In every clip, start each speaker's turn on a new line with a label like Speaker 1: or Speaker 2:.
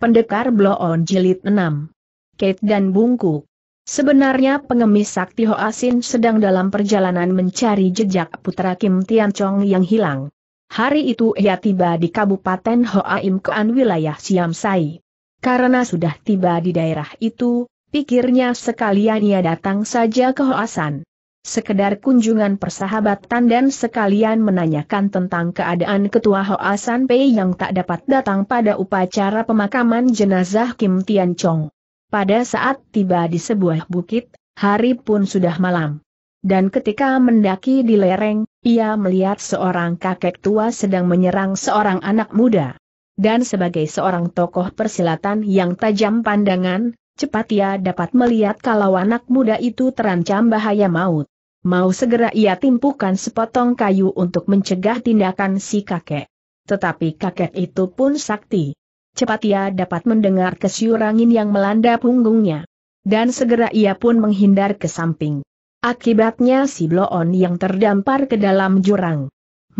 Speaker 1: Pendekar on Jilid 6. Kate dan Bungku. Sebenarnya pengemis sakti Ho Asin sedang dalam perjalanan mencari jejak putra Kim Tian Chong yang hilang. Hari itu ia tiba di Kabupaten Hoaim Kean wilayah Siam Siamsai. Karena sudah tiba di daerah itu, pikirnya sekalian ia datang saja ke Hoasan sekedar kunjungan persahabatan dan sekalian menanyakan tentang keadaan Ketua Hoa San Pei yang tak dapat datang pada upacara pemakaman jenazah Kim Tian Chong. Pada saat tiba di sebuah bukit, hari pun sudah malam. Dan ketika mendaki di lereng, ia melihat seorang kakek tua sedang menyerang seorang anak muda. Dan sebagai seorang tokoh persilatan yang tajam pandangan, cepat ia dapat melihat kalau anak muda itu terancam bahaya maut. Mau segera ia timpukan sepotong kayu untuk mencegah tindakan si kakek. Tetapi kakek itu pun sakti. Cepat ia dapat mendengar kesyurangin yang melanda punggungnya. Dan segera ia pun menghindar ke samping. Akibatnya si Bloon yang terdampar ke dalam jurang.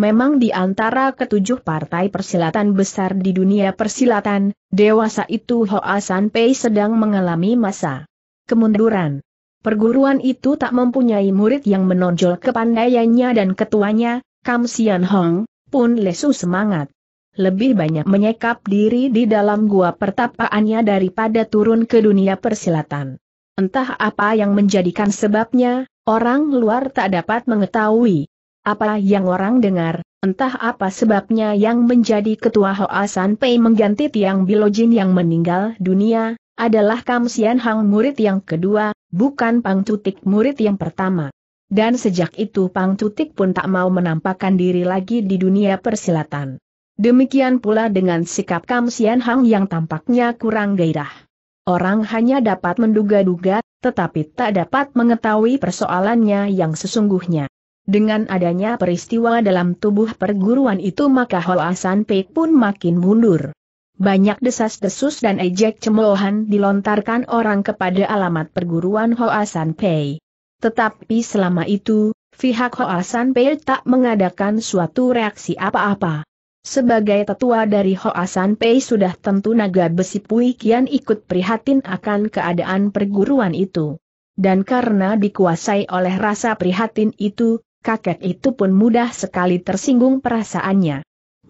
Speaker 1: Memang di antara ketujuh partai persilatan besar di dunia persilatan, dewasa itu Hoa San Pei sedang mengalami masa kemunduran. Perguruan itu tak mempunyai murid yang menonjol kepandaiannya dan ketuanya, Kam Sian Hong, pun lesu semangat. Lebih banyak menyekap diri di dalam gua pertapaannya daripada turun ke dunia persilatan. Entah apa yang menjadikan sebabnya, orang luar tak dapat mengetahui. Apa yang orang dengar, entah apa sebabnya yang menjadi ketua Hoa San Pei mengganti Tiang Bilojin yang meninggal dunia, adalah Kam Sian Hang murid yang kedua, bukan Pang Tutik murid yang pertama. Dan sejak itu Pang Tutik pun tak mau menampakkan diri lagi di dunia persilatan. Demikian pula dengan sikap Kam Sian Hang yang tampaknya kurang gairah. Orang hanya dapat menduga-duga, tetapi tak dapat mengetahui persoalannya yang sesungguhnya. Dengan adanya peristiwa dalam tubuh perguruan itu maka Hoa San Pei pun makin mundur. Banyak desas-desus dan ejek cemoohan dilontarkan orang kepada alamat perguruan Hoa San Pei. Tetapi selama itu, pihak Hoa San Pei tak mengadakan suatu reaksi apa-apa. Sebagai tetua dari Hoa San Pei sudah tentu naga besi Pui Kian ikut prihatin akan keadaan perguruan itu. Dan karena dikuasai oleh rasa prihatin itu, kakek itu pun mudah sekali tersinggung perasaannya.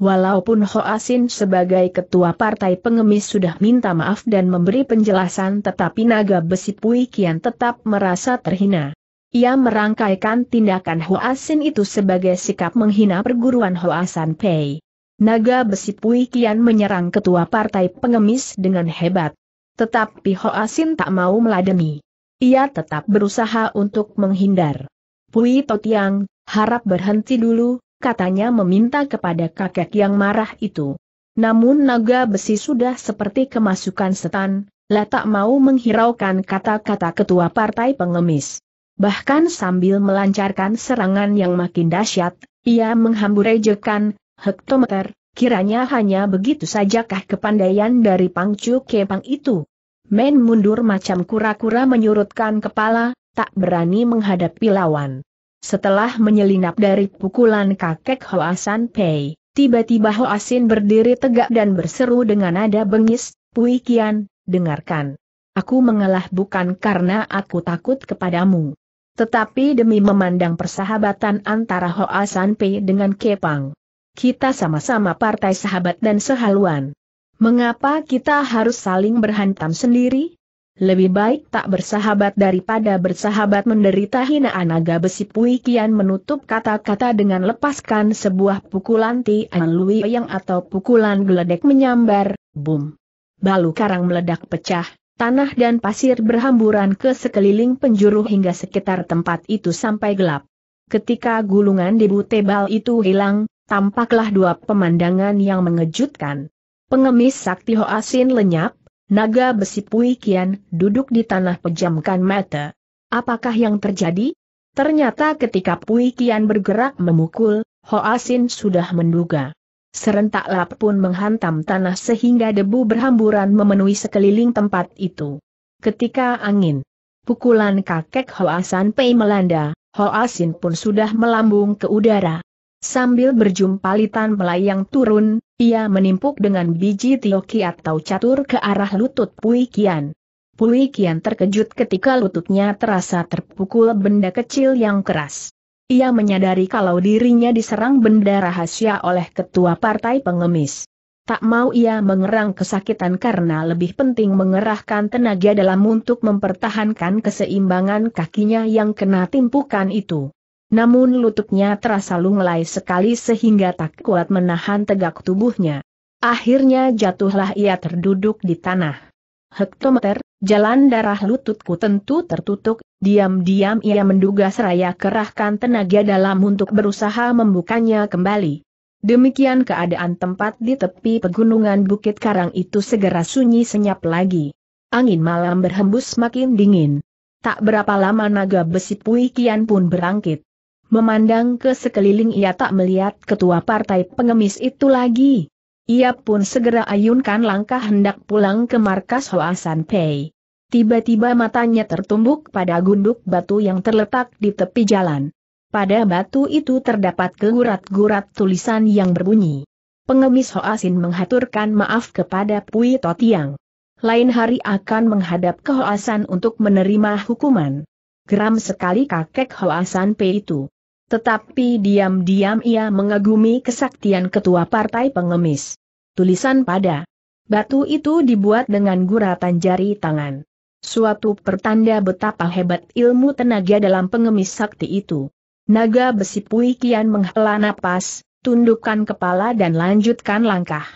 Speaker 1: Walaupun Ho Hoasin sebagai ketua partai pengemis sudah minta maaf dan memberi penjelasan tetapi naga besi Pui Kian tetap merasa terhina. Ia merangkaikan tindakan Ho Hoasin itu sebagai sikap menghina perguruan Ho Hoasan Pei. Naga besi Pui Kian menyerang ketua partai pengemis dengan hebat. Tetapi Ho Hoasin tak mau meladeni. Ia tetap berusaha untuk menghindar. Pui Totiang, harap berhenti dulu, katanya meminta kepada kakek yang marah itu. Namun naga besi sudah seperti kemasukan setan, lah tak mau menghiraukan kata-kata ketua partai pengemis. Bahkan sambil melancarkan serangan yang makin dahsyat, ia menghambur ejekan, hektometer, kiranya hanya begitu sajakah kepandaian dari Pangcu Kepang itu. Men mundur macam kura-kura menyurutkan kepala, tak berani menghadapi lawan. Setelah menyelinap dari pukulan kakek Hoasan Pei, tiba-tiba Hoasin berdiri tegak dan berseru dengan nada bengis, Pui Kian, dengarkan. Aku mengalah bukan karena aku takut kepadamu. Tetapi demi memandang persahabatan antara Hoasan Pei dengan Kepang. Kita sama-sama partai sahabat dan sehaluan. Mengapa kita harus saling berhantam sendiri? Lebih baik tak bersahabat daripada bersahabat menderita hinaan naga besi Pui Kian menutup kata-kata dengan lepaskan sebuah pukulan Tian Lui yang atau pukulan geledek menyambar, boom. Balu karang meledak pecah, tanah dan pasir berhamburan ke sekeliling penjuru hingga sekitar tempat itu sampai gelap. Ketika gulungan debu tebal itu hilang, tampaklah dua pemandangan yang mengejutkan. Pengemis sakti Hoasin lenyap, Naga besi Pui Kian duduk di tanah pejamkan mata. Apakah yang terjadi? Ternyata ketika Pui Kian bergerak memukul, Ho Asin sudah menduga. Serentak lap pun menghantam tanah sehingga debu berhamburan memenuhi sekeliling tempat itu. Ketika angin pukulan kakek Ho Hoasan Pei melanda, Ho Asin pun sudah melambung ke udara. Sambil berjumpalitan melayang turun, ia menimpuk dengan biji tioki atau catur ke arah lutut Pui Kian. Pui Kian terkejut ketika lututnya terasa terpukul benda kecil yang keras. Ia menyadari kalau dirinya diserang benda rahasia oleh ketua partai pengemis. Tak mau ia mengerang kesakitan karena lebih penting mengerahkan tenaga dalam untuk mempertahankan keseimbangan kakinya yang kena timpukan itu. Namun lututnya terasa lunglai sekali sehingga tak kuat menahan tegak tubuhnya. Akhirnya jatuhlah ia terduduk di tanah. Hektometer, jalan darah lututku tentu tertutup, diam-diam ia menduga seraya kerahkan tenaga dalam untuk berusaha membukanya kembali. Demikian keadaan tempat di tepi pegunungan Bukit Karang itu segera sunyi senyap lagi. Angin malam berhembus makin dingin. Tak berapa lama naga besi Pui Kian pun berangkit. Memandang ke sekeliling ia tak melihat ketua partai pengemis itu lagi. Ia pun segera ayunkan langkah hendak pulang ke markas Hoasan Pei. Tiba-tiba matanya tertumbuk pada gunduk batu yang terletak di tepi jalan. Pada batu itu terdapat kegurat-gurat tulisan yang berbunyi. Pengemis Hoasin menghaturkan maaf kepada Pui Totiang lain hari akan menghadap ke Hoasan untuk menerima hukuman. Geram sekali kakek Hoasan Pei itu. Tetapi diam-diam ia mengagumi kesaktian ketua partai pengemis. Tulisan pada batu itu dibuat dengan guratan jari tangan. Suatu pertanda betapa hebat ilmu tenaga dalam pengemis sakti itu. Naga besi Pui Kian menghela napas, tundukkan kepala dan lanjutkan langkah.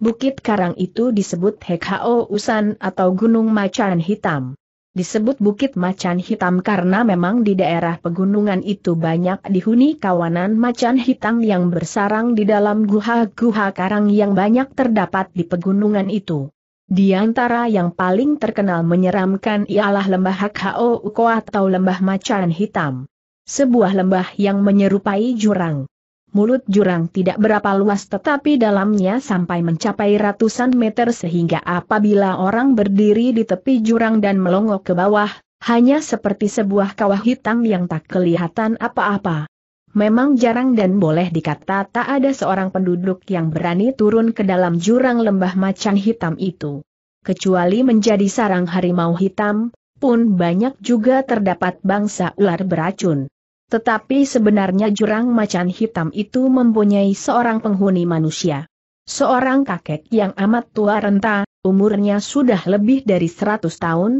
Speaker 1: Bukit karang itu disebut Hekhao Usan atau Gunung Macan Hitam. Disebut Bukit Macan Hitam karena memang di daerah pegunungan itu banyak dihuni kawanan macan hitam yang bersarang di dalam guha-guha karang yang banyak terdapat di pegunungan itu. Di antara yang paling terkenal menyeramkan ialah lembah Hakhao Uko atau lembah macan hitam. Sebuah lembah yang menyerupai jurang. Mulut jurang tidak berapa luas tetapi dalamnya sampai mencapai ratusan meter sehingga apabila orang berdiri di tepi jurang dan melongok ke bawah, hanya seperti sebuah kawah hitam yang tak kelihatan apa-apa. Memang jarang dan boleh dikata tak ada seorang penduduk yang berani turun ke dalam jurang lembah macan hitam itu. Kecuali menjadi sarang harimau hitam, pun banyak juga terdapat bangsa ular beracun. Tetapi sebenarnya jurang macan hitam itu mempunyai seorang penghuni manusia. Seorang kakek yang amat tua renta, umurnya sudah lebih dari 100 tahun,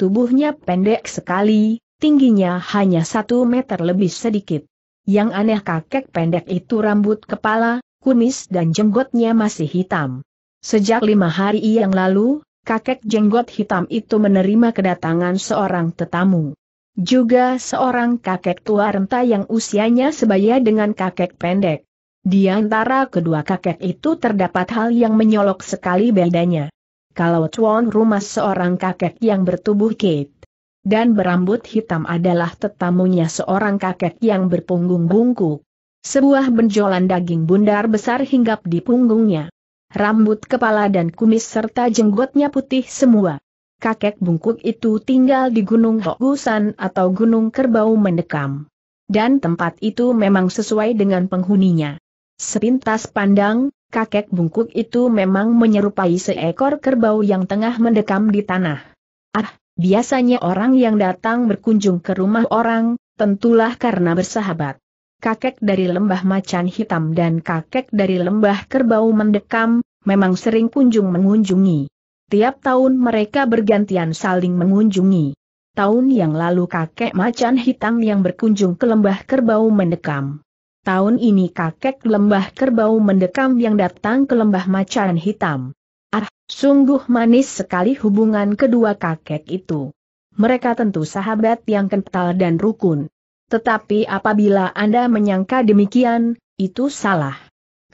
Speaker 1: tubuhnya pendek sekali, tingginya hanya satu meter lebih sedikit. Yang aneh kakek pendek itu rambut kepala, kumis dan jenggotnya masih hitam. Sejak lima hari yang lalu, kakek jenggot hitam itu menerima kedatangan seorang tetamu. Juga seorang kakek tua renta yang usianya sebaya dengan kakek pendek. Di antara kedua kakek itu terdapat hal yang menyolok sekali bedanya. Kalau cuan rumah seorang kakek yang bertubuh Kate dan berambut hitam adalah tetamunya seorang kakek yang berpunggung bungkuk. Sebuah benjolan daging bundar besar hinggap di punggungnya. Rambut kepala dan kumis serta jenggotnya putih semua kakek bungkuk itu tinggal di Gunung Hokusan atau Gunung Kerbau Mendekam. Dan tempat itu memang sesuai dengan penghuninya. Sepintas pandang, kakek bungkuk itu memang menyerupai seekor kerbau yang tengah mendekam di tanah. Ah, biasanya orang yang datang berkunjung ke rumah orang, tentulah karena bersahabat kakek dari lembah macan hitam dan kakek dari lembah kerbau mendekam, memang sering kunjung mengunjungi. Tiap tahun mereka bergantian saling mengunjungi. Tahun yang lalu kakek macan hitam yang berkunjung ke lembah kerbau mendekam. Tahun ini kakek lembah kerbau mendekam yang datang ke lembah macan hitam. Ah, sungguh manis sekali hubungan kedua kakek itu. Mereka tentu sahabat yang kental dan rukun. Tetapi apabila Anda menyangka demikian, itu salah.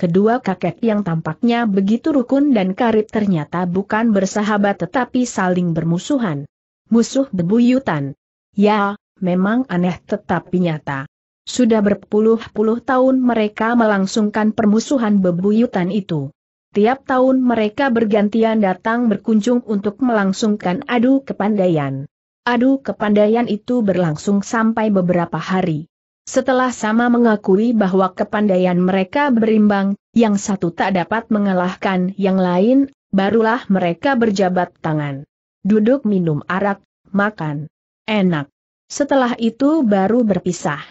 Speaker 1: Kedua kakek yang tampaknya begitu rukun dan karib ternyata bukan bersahabat tetapi saling bermusuhan. Musuh bebuyutan. Ya, memang aneh tetapi nyata. Sudah berpuluh-puluh tahun mereka melangsungkan permusuhan bebuyutan itu. Tiap tahun mereka bergantian datang berkunjung untuk melangsungkan adu kepandaian. Adu kepandaian itu berlangsung sampai beberapa hari. Setelah sama mengakui bahwa kepandaian mereka berimbang, yang satu tak dapat mengalahkan yang lain, barulah mereka berjabat tangan. Duduk minum arak, makan. Enak. Setelah itu baru berpisah.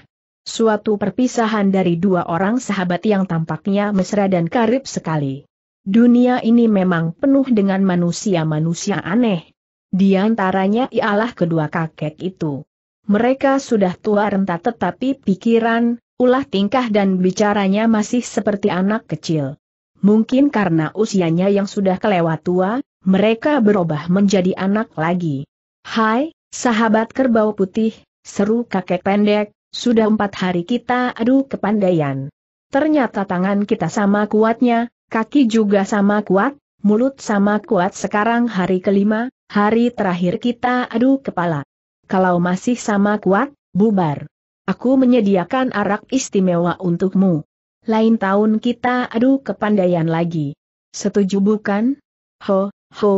Speaker 1: Suatu perpisahan dari dua orang sahabat yang tampaknya mesra dan karib sekali. Dunia ini memang penuh dengan manusia-manusia aneh. Di antaranya ialah kedua kakek itu. Mereka sudah tua renta tetapi pikiran, ulah tingkah dan bicaranya masih seperti anak kecil. Mungkin karena usianya yang sudah kelewat tua, mereka berubah menjadi anak lagi. Hai, sahabat kerbau putih, seru kakek pendek, sudah empat hari kita adu kepandaian. Ternyata tangan kita sama kuatnya, kaki juga sama kuat, mulut sama kuat sekarang hari kelima, hari terakhir kita adu kepala. Kalau masih sama kuat, bubar. Aku menyediakan arak istimewa untukmu. Lain tahun kita adu kepandaian lagi. Setuju bukan? Ho, ho,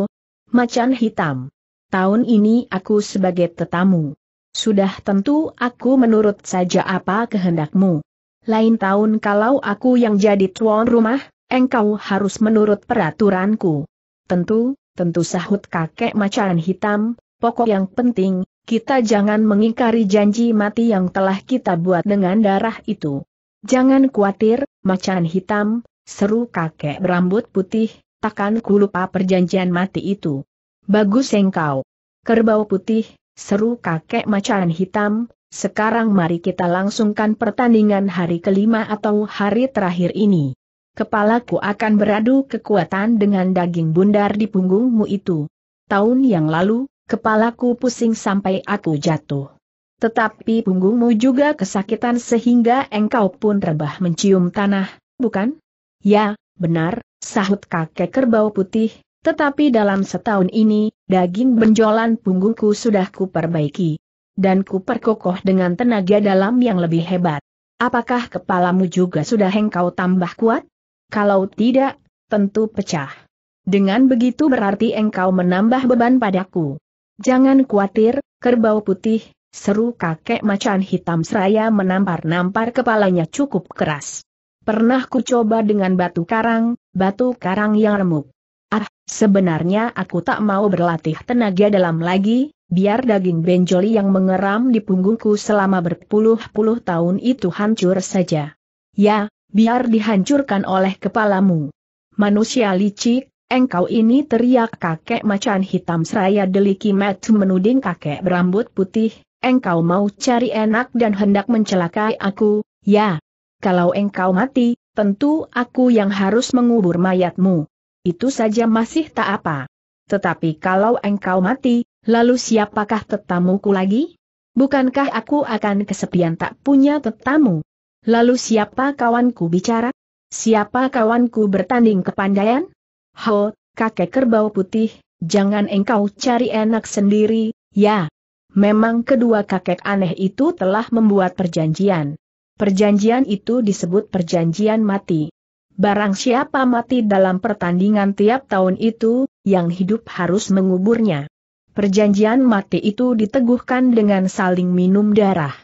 Speaker 1: macan hitam. Tahun ini aku sebagai tetamu. Sudah tentu aku menurut saja apa kehendakmu. Lain tahun kalau aku yang jadi tuan rumah, engkau harus menurut peraturanku. Tentu, tentu sahut kakek macan hitam, pokok yang penting, kita jangan mengingkari janji mati yang telah kita buat dengan darah itu. Jangan khawatir, macan hitam, seru kakek berambut putih, takkan ku lupa perjanjian mati itu. Bagus engkau. Kerbau putih, seru kakek macan hitam, sekarang mari kita langsungkan pertandingan hari kelima atau hari terakhir ini. Kepalaku akan beradu kekuatan dengan daging bundar di punggungmu itu. Tahun yang lalu, Kepalaku pusing sampai aku jatuh. Tetapi punggungmu juga kesakitan sehingga engkau pun rebah mencium tanah, bukan? Ya, benar, sahut kakek kerbau putih, tetapi dalam setahun ini, daging benjolan punggungku sudah kuperbaiki. Dan kuperkokoh dengan tenaga dalam yang lebih hebat. Apakah kepalamu juga sudah engkau tambah kuat? Kalau tidak, tentu pecah. Dengan begitu berarti engkau menambah beban padaku. Jangan khawatir, kerbau putih, seru kakek macan hitam seraya menampar-nampar kepalanya cukup keras. Pernah ku coba dengan batu karang, batu karang yang remuk. Ah, sebenarnya aku tak mau berlatih tenaga dalam lagi, biar daging benjoli yang mengeram di punggungku selama berpuluh-puluh tahun itu hancur saja. Ya, biar dihancurkan oleh kepalamu. Manusia licik, Engkau ini teriak kakek macan hitam seraya deliki Matsu menuding kakek berambut putih, engkau mau cari enak dan hendak mencelakai aku, ya. Kalau engkau mati, tentu aku yang harus mengubur mayatmu. Itu saja masih tak apa. Tetapi kalau engkau mati, lalu siapakah tetamuku lagi? Bukankah aku akan kesepian tak punya tetamu? Lalu siapa kawanku bicara? Siapa kawanku bertanding kepandaian? Ho, kakek kerbau putih, jangan engkau cari enak sendiri, ya. Memang kedua kakek aneh itu telah membuat perjanjian. Perjanjian itu disebut perjanjian mati. Barang siapa mati dalam pertandingan tiap tahun itu, yang hidup harus menguburnya. Perjanjian mati itu diteguhkan dengan saling minum darah.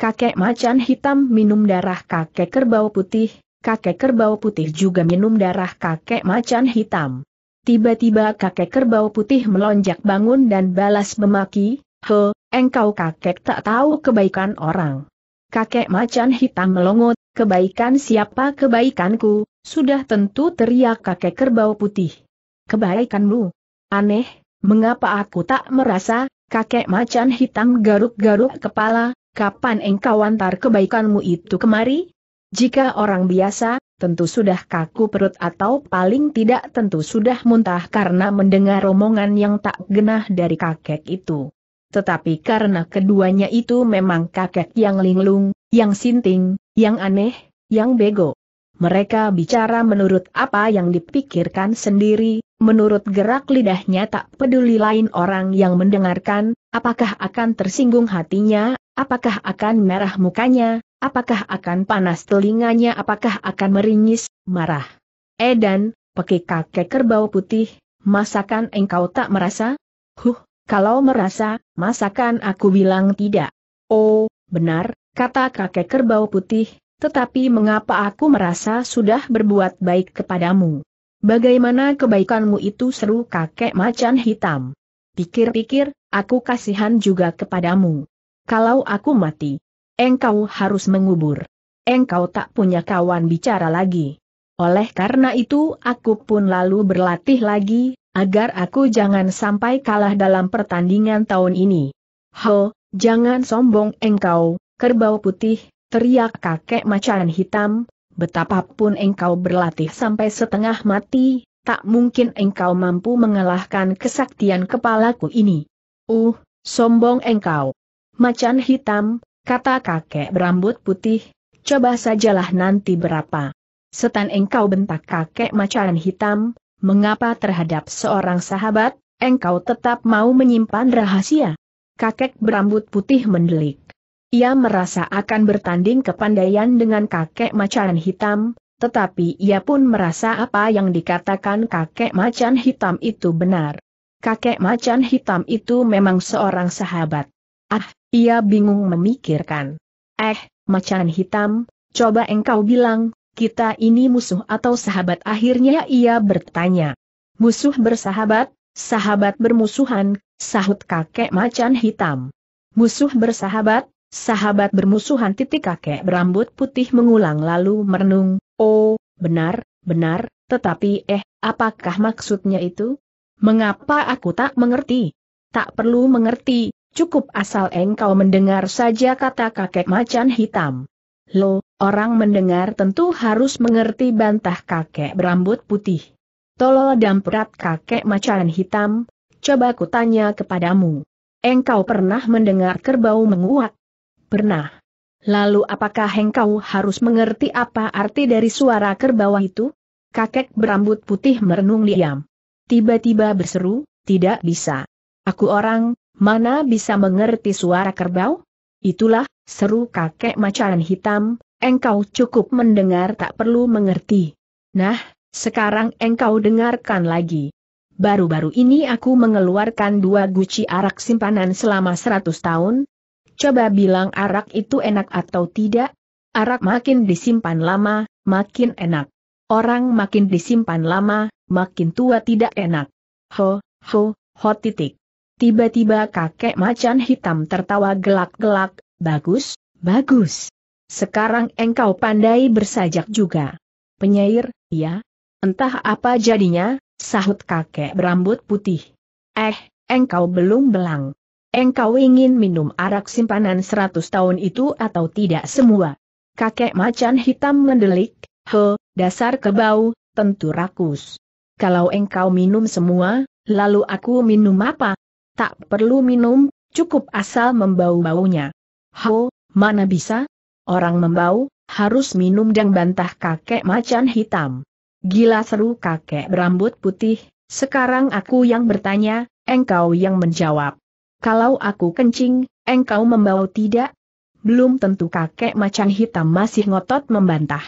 Speaker 1: Kakek macan hitam minum darah kakek kerbau putih, kakek kerbau putih juga minum darah kakek macan hitam. Tiba-tiba kakek kerbau putih melonjak bangun dan balas memaki, He, engkau kakek tak tahu kebaikan orang. Kakek macan hitam melongot, kebaikan siapa kebaikanku, sudah tentu teriak kakek kerbau putih. Kebaikanmu. Aneh, mengapa aku tak merasa, kakek macan hitam garuk-garuk kepala, kapan engkau antar kebaikanmu itu kemari? Jika orang biasa, tentu sudah kaku perut atau paling tidak tentu sudah muntah karena mendengar omongan yang tak genah dari kakek itu. Tetapi karena keduanya itu memang kakek yang linglung, yang sinting, yang aneh, yang bego. Mereka bicara menurut apa yang dipikirkan sendiri, menurut gerak lidahnya tak peduli lain orang yang mendengarkan, apakah akan tersinggung hatinya, apakah akan merah mukanya, Apakah akan panas telinganya apakah akan meringis, marah? Edan, peki kakek kerbau putih, masakan engkau tak merasa? Huh, kalau merasa, masakan aku bilang tidak. Oh, benar, kata kakek kerbau putih, tetapi mengapa aku merasa sudah berbuat baik kepadamu? Bagaimana kebaikanmu itu seru kakek macan hitam. Pikir-pikir, aku kasihan juga kepadamu. Kalau aku mati, engkau harus mengubur. Engkau tak punya kawan bicara lagi. Oleh karena itu aku pun lalu berlatih lagi, agar aku jangan sampai kalah dalam pertandingan tahun ini. Ho, jangan sombong engkau, kerbau putih, teriak kakek macan hitam, betapapun engkau berlatih sampai setengah mati, tak mungkin engkau mampu mengalahkan kesaktian kepalaku ini. Uh, sombong engkau. Macan hitam, kata kakek berambut putih, coba sajalah nanti berapa. Setan engkau bentak kakek macan hitam, mengapa terhadap seorang sahabat, engkau tetap mau menyimpan rahasia? Kakek berambut putih mendelik. Ia merasa akan bertanding kepandaian dengan kakek macan hitam, tetapi ia pun merasa apa yang dikatakan kakek macan hitam itu benar. Kakek macan hitam itu memang seorang sahabat. Ah, ia bingung memikirkan. Eh, macan hitam, coba engkau bilang, kita ini musuh atau sahabat akhirnya ia bertanya. Musuh bersahabat, sahabat bermusuhan, sahut kakek macan hitam. Musuh bersahabat, sahabat bermusuhan titik kakek berambut putih mengulang lalu merenung, oh, benar, benar, tetapi eh, apakah maksudnya itu? Mengapa aku tak mengerti? Tak perlu mengerti, Cukup asal engkau mendengar saja kata kakek macan hitam. Lo, orang mendengar tentu harus mengerti bantah kakek berambut putih. Tolol dan perat kakek macan hitam, coba kutanya kepadamu. Engkau pernah mendengar kerbau menguak? Pernah. Lalu apakah engkau harus mengerti apa arti dari suara kerbau itu? Kakek berambut putih merenung diam. Tiba-tiba berseru, tidak bisa. Aku orang, mana bisa mengerti suara kerbau? Itulah, seru kakek macan hitam, engkau cukup mendengar tak perlu mengerti. Nah, sekarang engkau dengarkan lagi. Baru-baru ini aku mengeluarkan dua guci arak simpanan selama seratus tahun. Coba bilang arak itu enak atau tidak? Arak makin disimpan lama, makin enak. Orang makin disimpan lama, makin tua tidak enak. Ho, ho, ho titik. Tiba-tiba kakek macan hitam tertawa gelak-gelak, bagus, bagus. Sekarang engkau pandai bersajak juga. Penyair, ya? Entah apa jadinya, sahut kakek berambut putih. Eh, engkau belum belang. Engkau ingin minum arak simpanan seratus tahun itu atau tidak semua? Kakek macan hitam mendelik, he, dasar kebau, tentu rakus. Kalau engkau minum semua, lalu aku minum apa? tak perlu minum, cukup asal membau-baunya. Ho, mana bisa? Orang membau, harus minum dan bantah kakek macan hitam. Gila seru kakek berambut putih, sekarang aku yang bertanya, engkau yang menjawab. Kalau aku kencing, engkau membau tidak? Belum tentu kakek macan hitam masih ngotot membantah.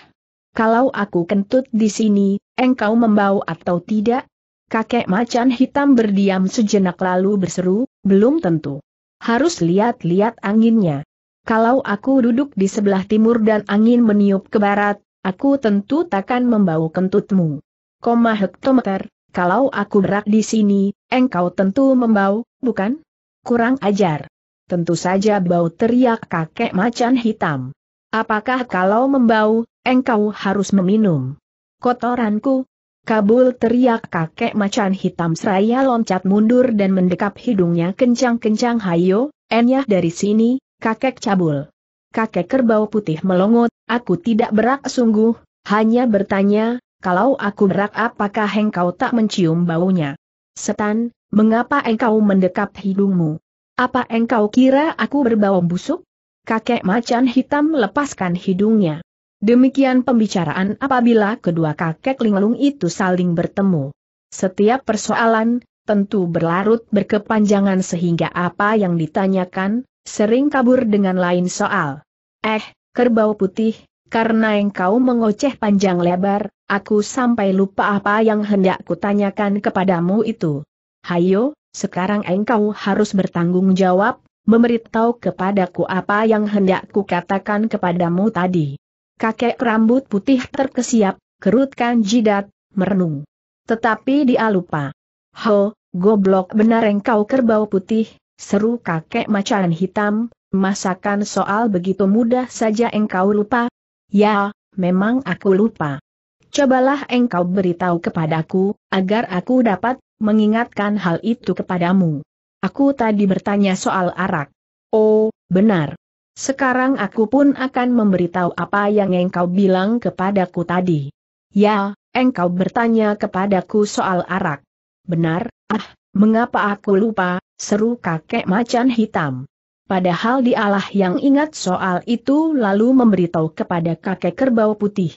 Speaker 1: Kalau aku kentut di sini, engkau membau atau tidak? Kakek macan hitam berdiam sejenak lalu berseru, belum tentu. Harus lihat-lihat anginnya. Kalau aku duduk di sebelah timur dan angin meniup ke barat, aku tentu takkan membau kentutmu. Koma hektometer, kalau aku berak di sini, engkau tentu membau, bukan? Kurang ajar. Tentu saja bau teriak kakek macan hitam. Apakah kalau membau, engkau harus meminum kotoranku, Kabul teriak kakek macan hitam seraya loncat mundur dan mendekap hidungnya kencang-kencang hayo, enyah dari sini, kakek cabul. Kakek kerbau putih melongot, aku tidak berak sungguh, hanya bertanya, kalau aku berak apakah engkau tak mencium baunya? Setan, mengapa engkau mendekap hidungmu? Apa engkau kira aku berbau busuk? Kakek macan hitam melepaskan hidungnya. Demikian pembicaraan apabila kedua kakek linglung itu saling bertemu. Setiap persoalan, tentu berlarut berkepanjangan sehingga apa yang ditanyakan, sering kabur dengan lain soal. Eh, kerbau putih, karena engkau mengoceh panjang lebar, aku sampai lupa apa yang hendak kutanyakan kepadamu itu. Hayo, sekarang engkau harus bertanggung jawab, memberitahu kepadaku apa yang hendak kukatakan kepadamu tadi. Kakek rambut putih terkesiap, kerutkan jidat, merenung. Tetapi dia lupa. Ho, goblok benar engkau kerbau putih, seru kakek macan hitam, masakan soal begitu mudah saja engkau lupa? Ya, memang aku lupa. Cobalah engkau beritahu kepadaku, agar aku dapat mengingatkan hal itu kepadamu. Aku tadi bertanya soal arak. Oh, benar. Sekarang aku pun akan memberitahu apa yang engkau bilang kepadaku tadi. Ya, engkau bertanya kepadaku soal arak. Benar, ah, mengapa aku lupa, seru kakek macan hitam. Padahal dialah yang ingat soal itu lalu memberitahu kepada kakek kerbau putih.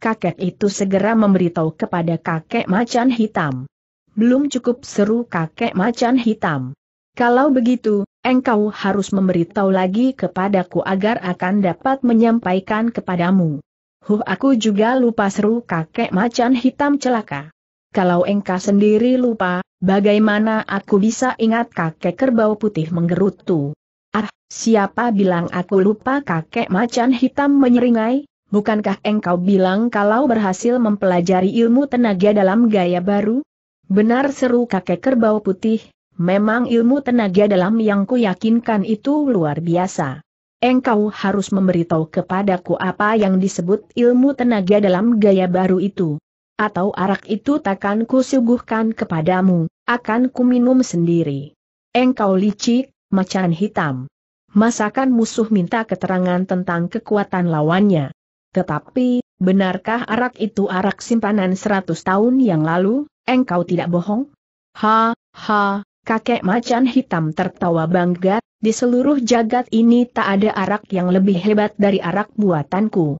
Speaker 1: Kakek itu segera memberitahu kepada kakek macan hitam. Belum cukup seru kakek macan hitam. Kalau begitu, engkau harus memberitahu lagi kepadaku agar akan dapat menyampaikan kepadamu. Huh aku juga lupa seru kakek macan hitam celaka. Kalau engkau sendiri lupa, bagaimana aku bisa ingat kakek kerbau putih menggerutu? Ah, siapa bilang aku lupa kakek macan hitam menyeringai? Bukankah engkau bilang kalau berhasil mempelajari ilmu tenaga dalam gaya baru? Benar seru kakek kerbau putih, Memang ilmu tenaga dalam yang kuyakinkan itu luar biasa. Engkau harus memberitahu kepadaku apa yang disebut ilmu tenaga dalam gaya baru itu. Atau arak itu takkan kusuguhkan kepadamu, akan kuminum sendiri. Engkau licik, macan hitam. Masakan musuh minta keterangan tentang kekuatan lawannya. Tetapi, benarkah arak itu arak simpanan 100 tahun yang lalu, engkau tidak bohong? Ha, ha, Kakek macan hitam tertawa bangga, di seluruh jagat ini tak ada arak yang lebih hebat dari arak buatanku.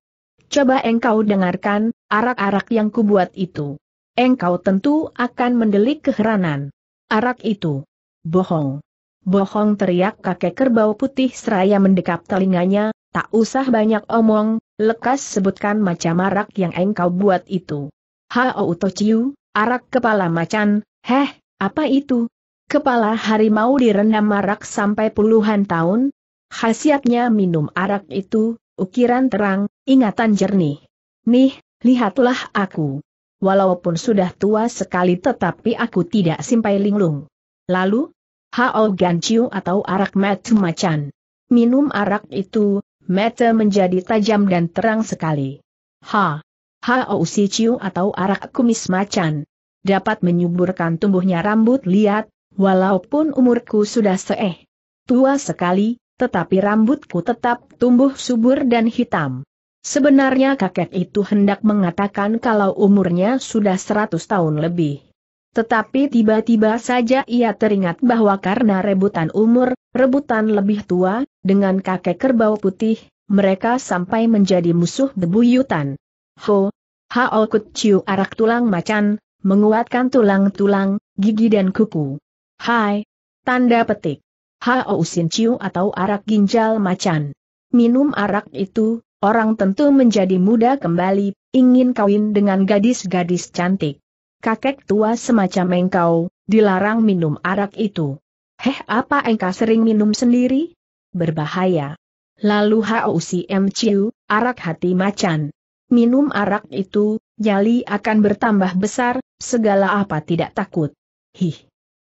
Speaker 1: Coba engkau dengarkan, arak-arak yang kubuat itu. Engkau tentu akan mendelik keheranan. Arak itu. Bohong. Bohong teriak kakek kerbau putih seraya mendekap telinganya, tak usah banyak omong, lekas sebutkan macam arak yang engkau buat itu. Hao Tociu, arak kepala macan, heh, apa itu, Kepala harimau direndam arak sampai puluhan tahun. Khasiatnya minum arak itu, ukiran terang, ingatan jernih. Nih, lihatlah aku. Walaupun sudah tua sekali tetapi aku tidak simpai linglung. Lalu, Hao Ganciu atau arak metu macan. Minum arak itu, mata menjadi tajam dan terang sekali. Ha! Hao Siciu atau arak kumis macan. Dapat menyuburkan tumbuhnya rambut liat, Walaupun umurku sudah seeh tua sekali, tetapi rambutku tetap tumbuh subur dan hitam. Sebenarnya kakek itu hendak mengatakan kalau umurnya sudah seratus tahun lebih. Tetapi tiba-tiba saja ia teringat bahwa karena rebutan umur, rebutan lebih tua, dengan kakek kerbau putih, mereka sampai menjadi musuh bebuyutan. Ho, hao kut arak tulang macan, menguatkan tulang-tulang, gigi dan kuku. Hai. Tanda petik. Hao Sin Ciu atau arak ginjal macan. Minum arak itu, orang tentu menjadi muda kembali, ingin kawin dengan gadis-gadis cantik. Kakek tua semacam engkau, dilarang minum arak itu. Heh apa engkau sering minum sendiri? Berbahaya. Lalu Hao M Ciu, arak hati macan. Minum arak itu, nyali akan bertambah besar, segala apa tidak takut. Hih.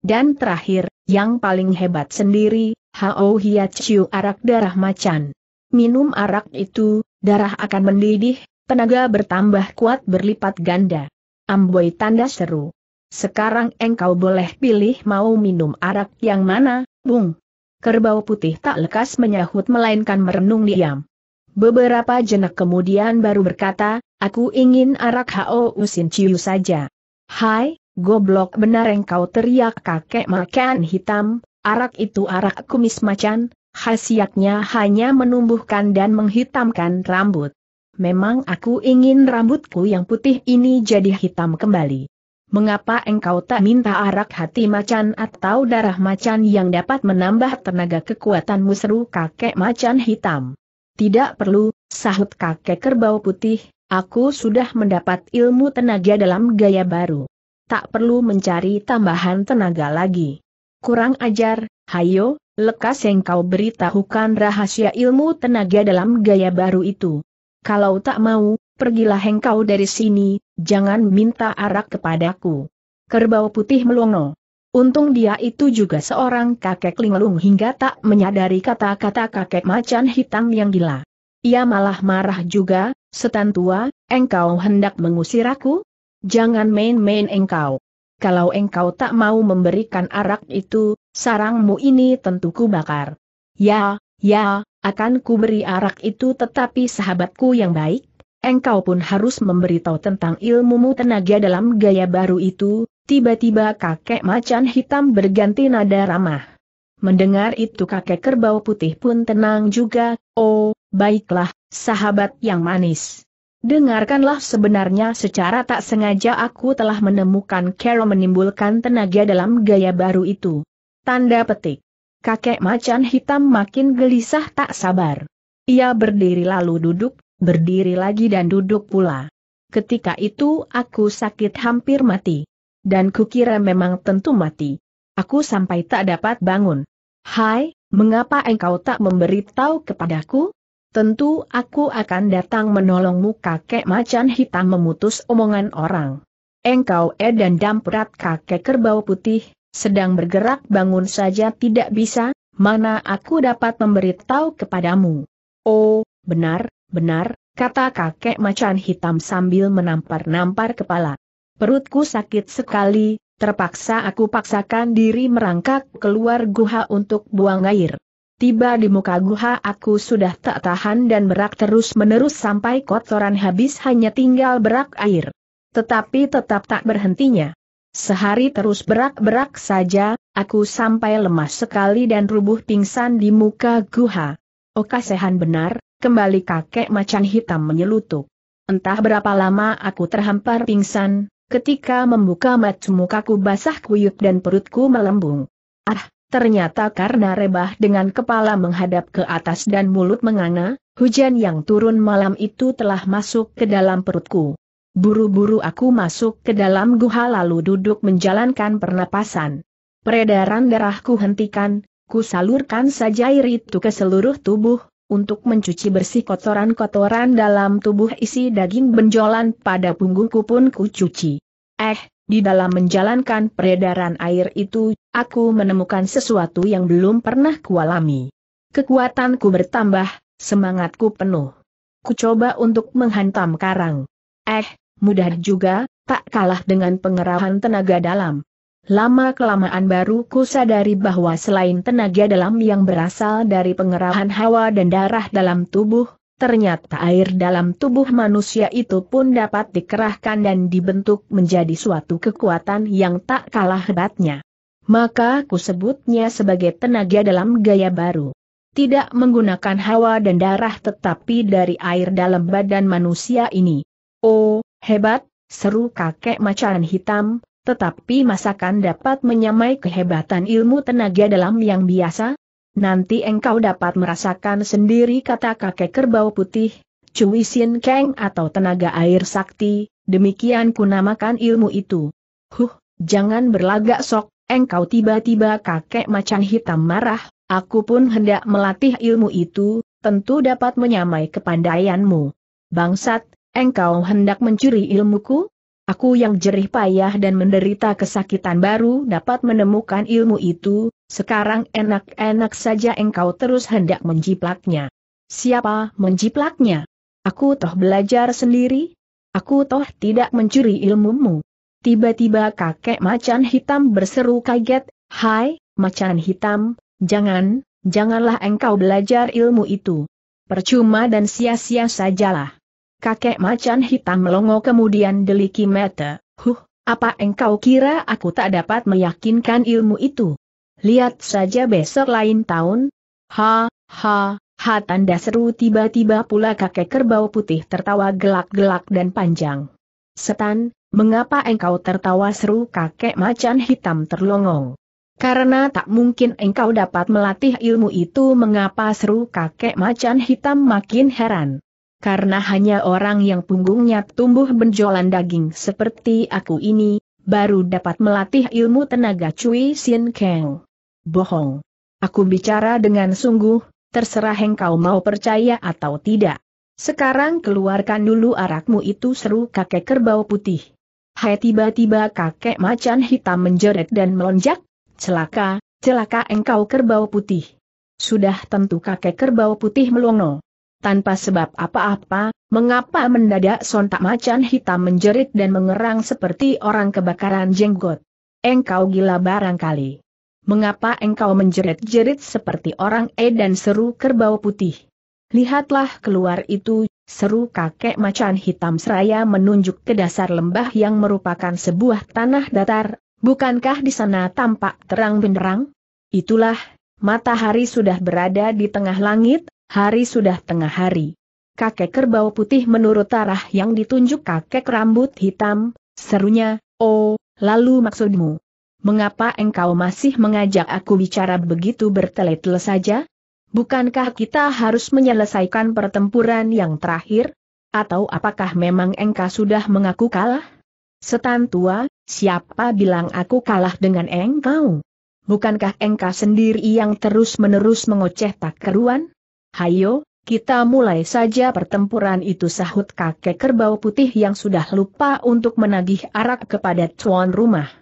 Speaker 1: Dan terakhir, yang paling hebat sendiri, Hao Hiachiu arak darah macan. Minum arak itu, darah akan mendidih, tenaga bertambah kuat berlipat ganda. Amboi tanda seru. Sekarang engkau boleh pilih mau minum arak yang mana, Bung. Kerbau putih tak lekas menyahut melainkan merenung diam. Beberapa jenak kemudian baru berkata, aku ingin arak Hao Usin Ciu saja. Hai, Goblok benar engkau teriak kakek makan hitam, arak itu arak kumis macan, khasiatnya hanya menumbuhkan dan menghitamkan rambut. Memang aku ingin rambutku yang putih ini jadi hitam kembali. Mengapa engkau tak minta arak hati macan atau darah macan yang dapat menambah tenaga kekuatan seru kakek macan hitam? Tidak perlu, sahut kakek kerbau putih, aku sudah mendapat ilmu tenaga dalam gaya baru tak perlu mencari tambahan tenaga lagi. Kurang ajar, hayo, lekas yang kau beritahukan rahasia ilmu tenaga dalam gaya baru itu. Kalau tak mau, pergilah engkau dari sini, jangan minta arak kepadaku. Kerbau putih melongo. Untung dia itu juga seorang kakek linglung hingga tak menyadari kata-kata kakek macan hitam yang gila. Ia malah marah juga, setan tua, engkau hendak mengusir aku? Jangan main-main engkau. Kalau engkau tak mau memberikan arak itu, sarangmu ini tentu ku bakar. Ya, ya, akan ku beri arak itu tetapi sahabatku yang baik, engkau pun harus memberitahu tentang ilmumu tenaga dalam gaya baru itu, tiba-tiba kakek macan hitam berganti nada ramah. Mendengar itu kakek kerbau putih pun tenang juga, oh, baiklah, sahabat yang manis. Dengarkanlah sebenarnya secara tak sengaja aku telah menemukan Carol menimbulkan tenaga dalam gaya baru itu. Tanda petik. Kakek macan hitam makin gelisah tak sabar. Ia berdiri lalu duduk, berdiri lagi dan duduk pula. Ketika itu aku sakit hampir mati. Dan kukira memang tentu mati. Aku sampai tak dapat bangun. Hai, mengapa engkau tak memberitahu kepadaku? Tentu aku akan datang menolongmu kakek macan hitam memutus omongan orang. Engkau edan damprat kakek kerbau putih, sedang bergerak bangun saja tidak bisa, mana aku dapat memberitahu kepadamu. Oh, benar, benar, kata kakek macan hitam sambil menampar-nampar kepala. Perutku sakit sekali, terpaksa aku paksakan diri merangkak keluar guha untuk buang air. Tiba di muka guha aku sudah tak tahan dan berak terus-menerus sampai kotoran habis hanya tinggal berak air. Tetapi tetap tak berhentinya. Sehari terus berak-berak saja, aku sampai lemah sekali dan rubuh pingsan di muka guha. Okasehan benar, kembali kakek macan hitam menyelutuk. Entah berapa lama aku terhampar pingsan, ketika membuka mata mukaku basah kuyup dan perutku melembung. Ah, Ternyata karena rebah dengan kepala menghadap ke atas dan mulut menganga, hujan yang turun malam itu telah masuk ke dalam perutku. Buru-buru aku masuk ke dalam guha lalu duduk menjalankan pernapasan. Peredaran darahku hentikan, ku salurkan saja air itu ke seluruh tubuh, untuk mencuci bersih kotoran-kotoran dalam tubuh isi daging benjolan pada punggungku pun ku cuci. Eh, di dalam menjalankan peredaran air itu, aku menemukan sesuatu yang belum pernah kualami. Kekuatanku bertambah, semangatku penuh. Kucoba untuk menghantam karang. Eh, mudah juga, tak kalah dengan pengerahan tenaga dalam. Lama-kelamaan baru ku sadari bahwa selain tenaga dalam yang berasal dari pengerahan hawa dan darah dalam tubuh, ternyata air dalam tubuh manusia itu pun dapat dikerahkan dan dibentuk menjadi suatu kekuatan yang tak kalah hebatnya. Maka aku sebutnya sebagai tenaga dalam gaya baru. Tidak menggunakan hawa dan darah tetapi dari air dalam badan manusia ini. Oh, hebat, seru kakek macan hitam, tetapi masakan dapat menyamai kehebatan ilmu tenaga dalam yang biasa? Nanti engkau dapat merasakan sendiri kata kakek kerbau putih, Cui Sin Keng atau tenaga air sakti, demikian ku namakan ilmu itu. Huh, jangan berlagak sok, engkau tiba-tiba kakek macan hitam marah, aku pun hendak melatih ilmu itu, tentu dapat menyamai kepandaianmu. Bangsat, engkau hendak mencuri ilmuku? Aku yang jerih payah dan menderita kesakitan baru dapat menemukan ilmu itu, sekarang enak-enak saja engkau terus hendak menjiplaknya. Siapa menjiplaknya? Aku toh belajar sendiri? Aku toh tidak mencuri ilmumu. Tiba-tiba kakek macan hitam berseru kaget, Hai, macan hitam, jangan, janganlah engkau belajar ilmu itu. Percuma dan sia-sia sajalah. Kakek macan hitam melongo kemudian deliki mata, huh, apa engkau kira aku tak dapat meyakinkan ilmu itu? Lihat saja besok lain tahun. Ha, ha, ha tanda seru tiba-tiba pula kakek kerbau putih tertawa gelak-gelak dan panjang. Setan, mengapa engkau tertawa seru kakek macan hitam terlongong? Karena tak mungkin engkau dapat melatih ilmu itu mengapa seru kakek macan hitam makin heran. Karena hanya orang yang punggungnya tumbuh benjolan daging seperti aku ini, baru dapat melatih ilmu tenaga Cui Sin keng bohong. Aku bicara dengan sungguh, terserah engkau mau percaya atau tidak. Sekarang keluarkan dulu arakmu itu seru kakek kerbau putih. Hai tiba-tiba kakek macan hitam menjerit dan melonjak, celaka, celaka engkau kerbau putih. Sudah tentu kakek kerbau putih melongo. Tanpa sebab apa-apa, mengapa mendadak sontak macan hitam menjerit dan mengerang seperti orang kebakaran jenggot? Engkau gila barangkali mengapa engkau menjerit-jerit seperti orang E dan seru kerbau putih? Lihatlah keluar itu, seru kakek macan hitam seraya menunjuk ke dasar lembah yang merupakan sebuah tanah datar, bukankah di sana tampak terang benderang? Itulah, matahari sudah berada di tengah langit, hari sudah tengah hari. Kakek kerbau putih menurut arah yang ditunjuk kakek rambut hitam, serunya, oh, lalu maksudmu? Mengapa engkau masih mengajak aku bicara begitu bertele-tele saja? Bukankah kita harus menyelesaikan pertempuran yang terakhir? Atau apakah memang engkau sudah mengaku kalah? Setan tua, siapa bilang aku kalah dengan engkau? Bukankah engkau sendiri yang terus-menerus mengoceh tak keruan? Hayo, kita mulai saja pertempuran itu sahut kakek kerbau putih yang sudah lupa untuk menagih arak kepada tuan rumah.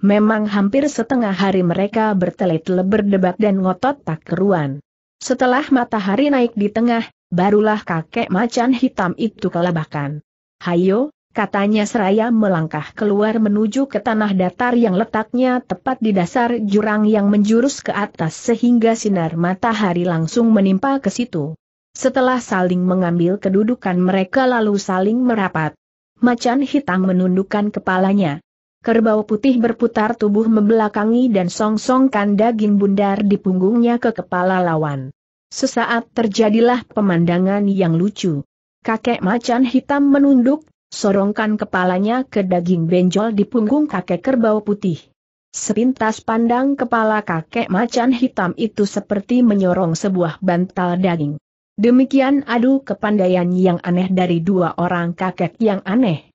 Speaker 1: Memang hampir setengah hari mereka bertelit tele berdebat dan ngotot tak keruan. Setelah matahari naik di tengah, barulah kakek macan hitam itu kelabakan. Hayo, katanya seraya melangkah keluar menuju ke tanah datar yang letaknya tepat di dasar jurang yang menjurus ke atas sehingga sinar matahari langsung menimpa ke situ. Setelah saling mengambil kedudukan mereka lalu saling merapat. Macan hitam menundukkan kepalanya. Kerbau putih berputar tubuh membelakangi dan songsongkan daging bundar di punggungnya ke kepala lawan. Sesaat terjadilah pemandangan yang lucu. Kakek macan hitam menunduk, sorongkan kepalanya ke daging benjol di punggung kakek kerbau putih. Sepintas pandang kepala kakek macan hitam itu seperti menyorong sebuah bantal daging. Demikian adu kepandaian yang aneh dari dua orang kakek yang aneh.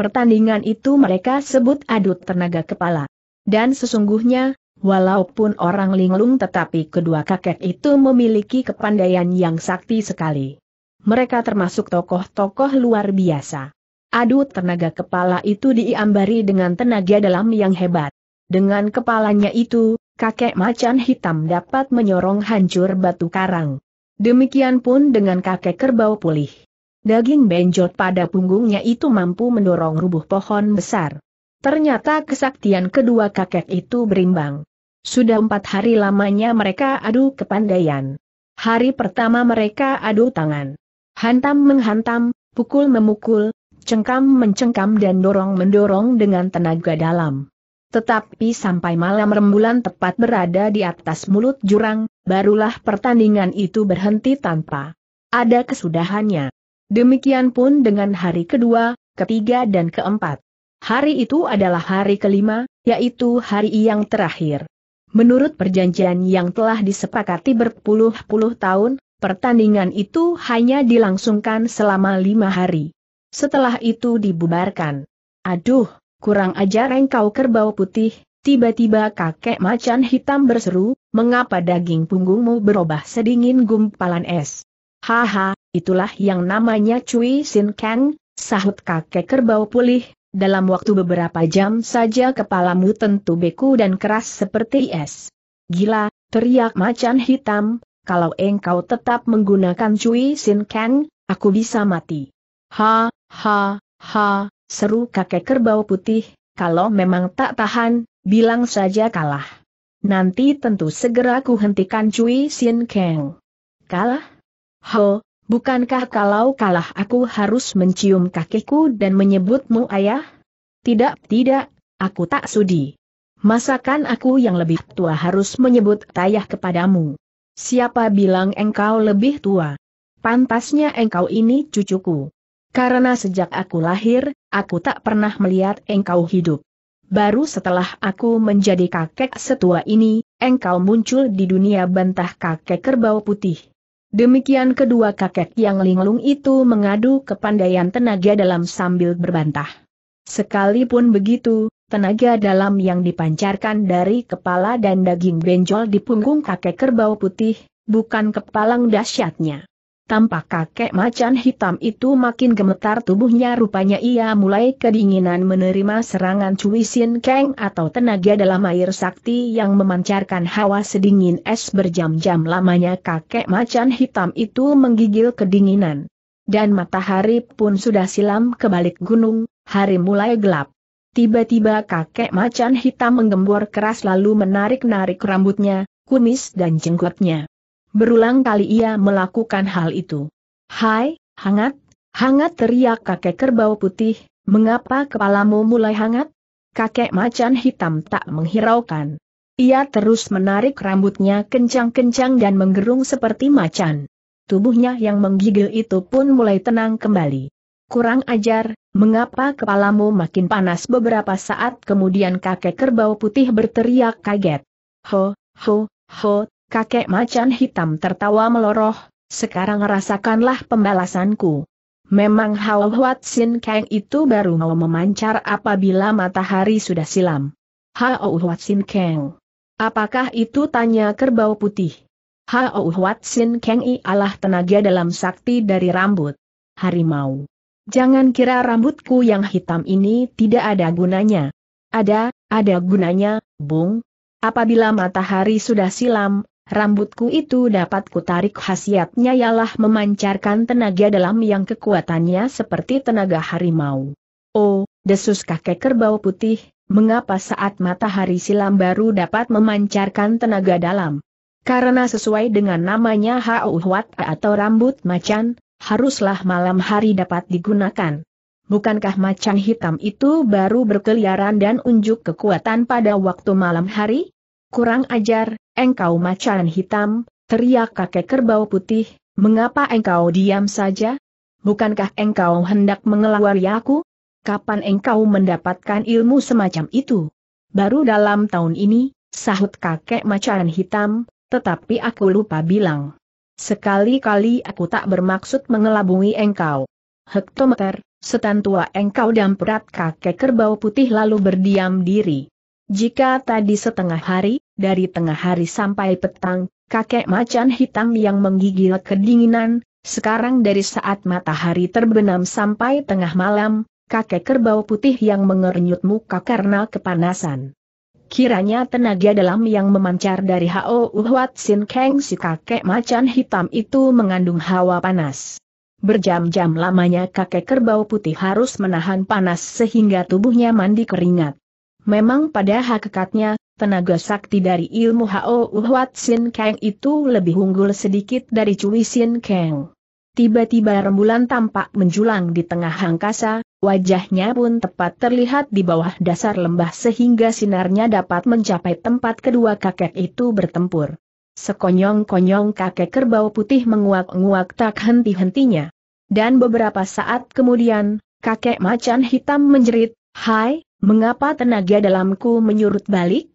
Speaker 1: Pertandingan itu mereka sebut adu tenaga kepala. Dan sesungguhnya, walaupun orang linglung tetapi kedua kakek itu memiliki kepandaian yang sakti sekali. Mereka termasuk tokoh-tokoh luar biasa. Adu tenaga kepala itu diambari dengan tenaga dalam yang hebat. Dengan kepalanya itu, kakek macan hitam dapat menyorong hancur batu karang. Demikian pun dengan kakek kerbau pulih. Daging benjot pada punggungnya itu mampu mendorong rubuh pohon besar. Ternyata kesaktian kedua kakek itu berimbang. Sudah empat hari lamanya mereka adu kepandaian. Hari pertama mereka adu tangan. Hantam menghantam, pukul memukul, cengkam mencengkam dan dorong mendorong dengan tenaga dalam. Tetapi sampai malam rembulan tepat berada di atas mulut jurang, barulah pertandingan itu berhenti tanpa ada kesudahannya. Demikian pun dengan hari kedua, ketiga dan keempat. Hari itu adalah hari kelima, yaitu hari yang terakhir. Menurut perjanjian yang telah disepakati berpuluh-puluh tahun, pertandingan itu hanya dilangsungkan selama lima hari. Setelah itu dibubarkan. Aduh, kurang ajar engkau kerbau putih, tiba-tiba kakek macan hitam berseru, mengapa daging punggungmu berubah sedingin gumpalan es? Haha, Itulah yang namanya Cui Sin Kang, sahut kakek kerbau pulih, dalam waktu beberapa jam saja kepalamu tentu beku dan keras seperti es. Gila, teriak macan hitam, kalau engkau tetap menggunakan Cui Sin Kang, aku bisa mati. Ha, ha, ha, seru kakek kerbau putih, kalau memang tak tahan, bilang saja kalah. Nanti tentu segera kuhentikan cuy Cui Sin Kang. Kalah? Ho, Bukankah kalau kalah aku harus mencium kakiku dan menyebutmu ayah? Tidak, tidak, aku tak sudi. Masakan aku yang lebih tua harus menyebut tayah kepadamu. Siapa bilang engkau lebih tua? Pantasnya engkau ini cucuku. Karena sejak aku lahir, aku tak pernah melihat engkau hidup. Baru setelah aku menjadi kakek setua ini, engkau muncul di dunia bantah kakek kerbau putih. Demikian kedua kakek yang linglung itu mengadu kepandaian tenaga dalam sambil berbantah. Sekalipun begitu, tenaga dalam yang dipancarkan dari kepala dan daging benjol di punggung kakek kerbau putih, bukan kepalang dahsyatnya. Tampak kakek macan hitam itu makin gemetar tubuhnya rupanya ia mulai kedinginan menerima serangan cuisin keng atau tenaga dalam air sakti yang memancarkan hawa sedingin es berjam-jam lamanya kakek macan hitam itu menggigil kedinginan. Dan matahari pun sudah silam ke balik gunung, hari mulai gelap. Tiba-tiba kakek macan hitam menggembor keras lalu menarik-narik rambutnya, kumis dan jenggotnya. Berulang kali ia melakukan hal itu. Hai, hangat, hangat teriak kakek kerbau putih, mengapa kepalamu mulai hangat? Kakek macan hitam tak menghiraukan. Ia terus menarik rambutnya kencang-kencang dan menggerung seperti macan. Tubuhnya yang menggigil itu pun mulai tenang kembali. Kurang ajar, mengapa kepalamu makin panas beberapa saat kemudian kakek kerbau putih berteriak kaget. Ho, ho, ho, Kakek macan hitam tertawa meloroh, sekarang rasakanlah pembalasanku. Memang Hao Huat Sin Kang itu baru mau memancar apabila matahari sudah silam. Hao Huat Sin Kang. Apakah itu tanya kerbau putih? Hao Huat Sin Kang ialah tenaga dalam sakti dari rambut. Harimau. Jangan kira rambutku yang hitam ini tidak ada gunanya. Ada, ada gunanya, Bung. Apabila matahari sudah silam, Rambutku itu dapat kutarik khasiatnya ialah memancarkan tenaga dalam yang kekuatannya seperti tenaga harimau. Oh, desus kakek kerbau putih, mengapa saat matahari silam baru dapat memancarkan tenaga dalam? Karena sesuai dengan namanya Hauhuat atau rambut macan, haruslah malam hari dapat digunakan. Bukankah macan hitam itu baru berkeliaran dan unjuk kekuatan pada waktu malam hari? Kurang ajar, engkau macan hitam, teriak kakek kerbau putih, mengapa engkau diam saja? Bukankah engkau hendak mengelawari aku? Kapan engkau mendapatkan ilmu semacam itu? Baru dalam tahun ini, sahut kakek macan hitam, tetapi aku lupa bilang. Sekali-kali aku tak bermaksud mengelabui engkau. Hektometer, setan tua engkau dan perat kakek kerbau putih lalu berdiam diri. Jika tadi setengah hari, dari tengah hari sampai petang, kakek macan hitam yang menggigil kedinginan, sekarang dari saat matahari terbenam sampai tengah malam, kakek kerbau putih yang mengernyut muka karena kepanasan. Kiranya tenaga dalam yang memancar dari Hao Uhwat Sin Keng si kakek macan hitam itu mengandung hawa panas. Berjam-jam lamanya kakek kerbau putih harus menahan panas sehingga tubuhnya mandi keringat. Memang pada hakikatnya, tenaga sakti dari ilmu Hao Uhwat Sin Kang itu lebih unggul sedikit dari Cui Sin Kang. Tiba-tiba rembulan tampak menjulang di tengah angkasa, wajahnya pun tepat terlihat di bawah dasar lembah sehingga sinarnya dapat mencapai tempat kedua kakek itu bertempur. Sekonyong-konyong kakek kerbau putih menguak-nguak tak henti-hentinya. Dan beberapa saat kemudian, kakek macan hitam menjerit, Hai, Mengapa tenaga dalamku menyurut balik?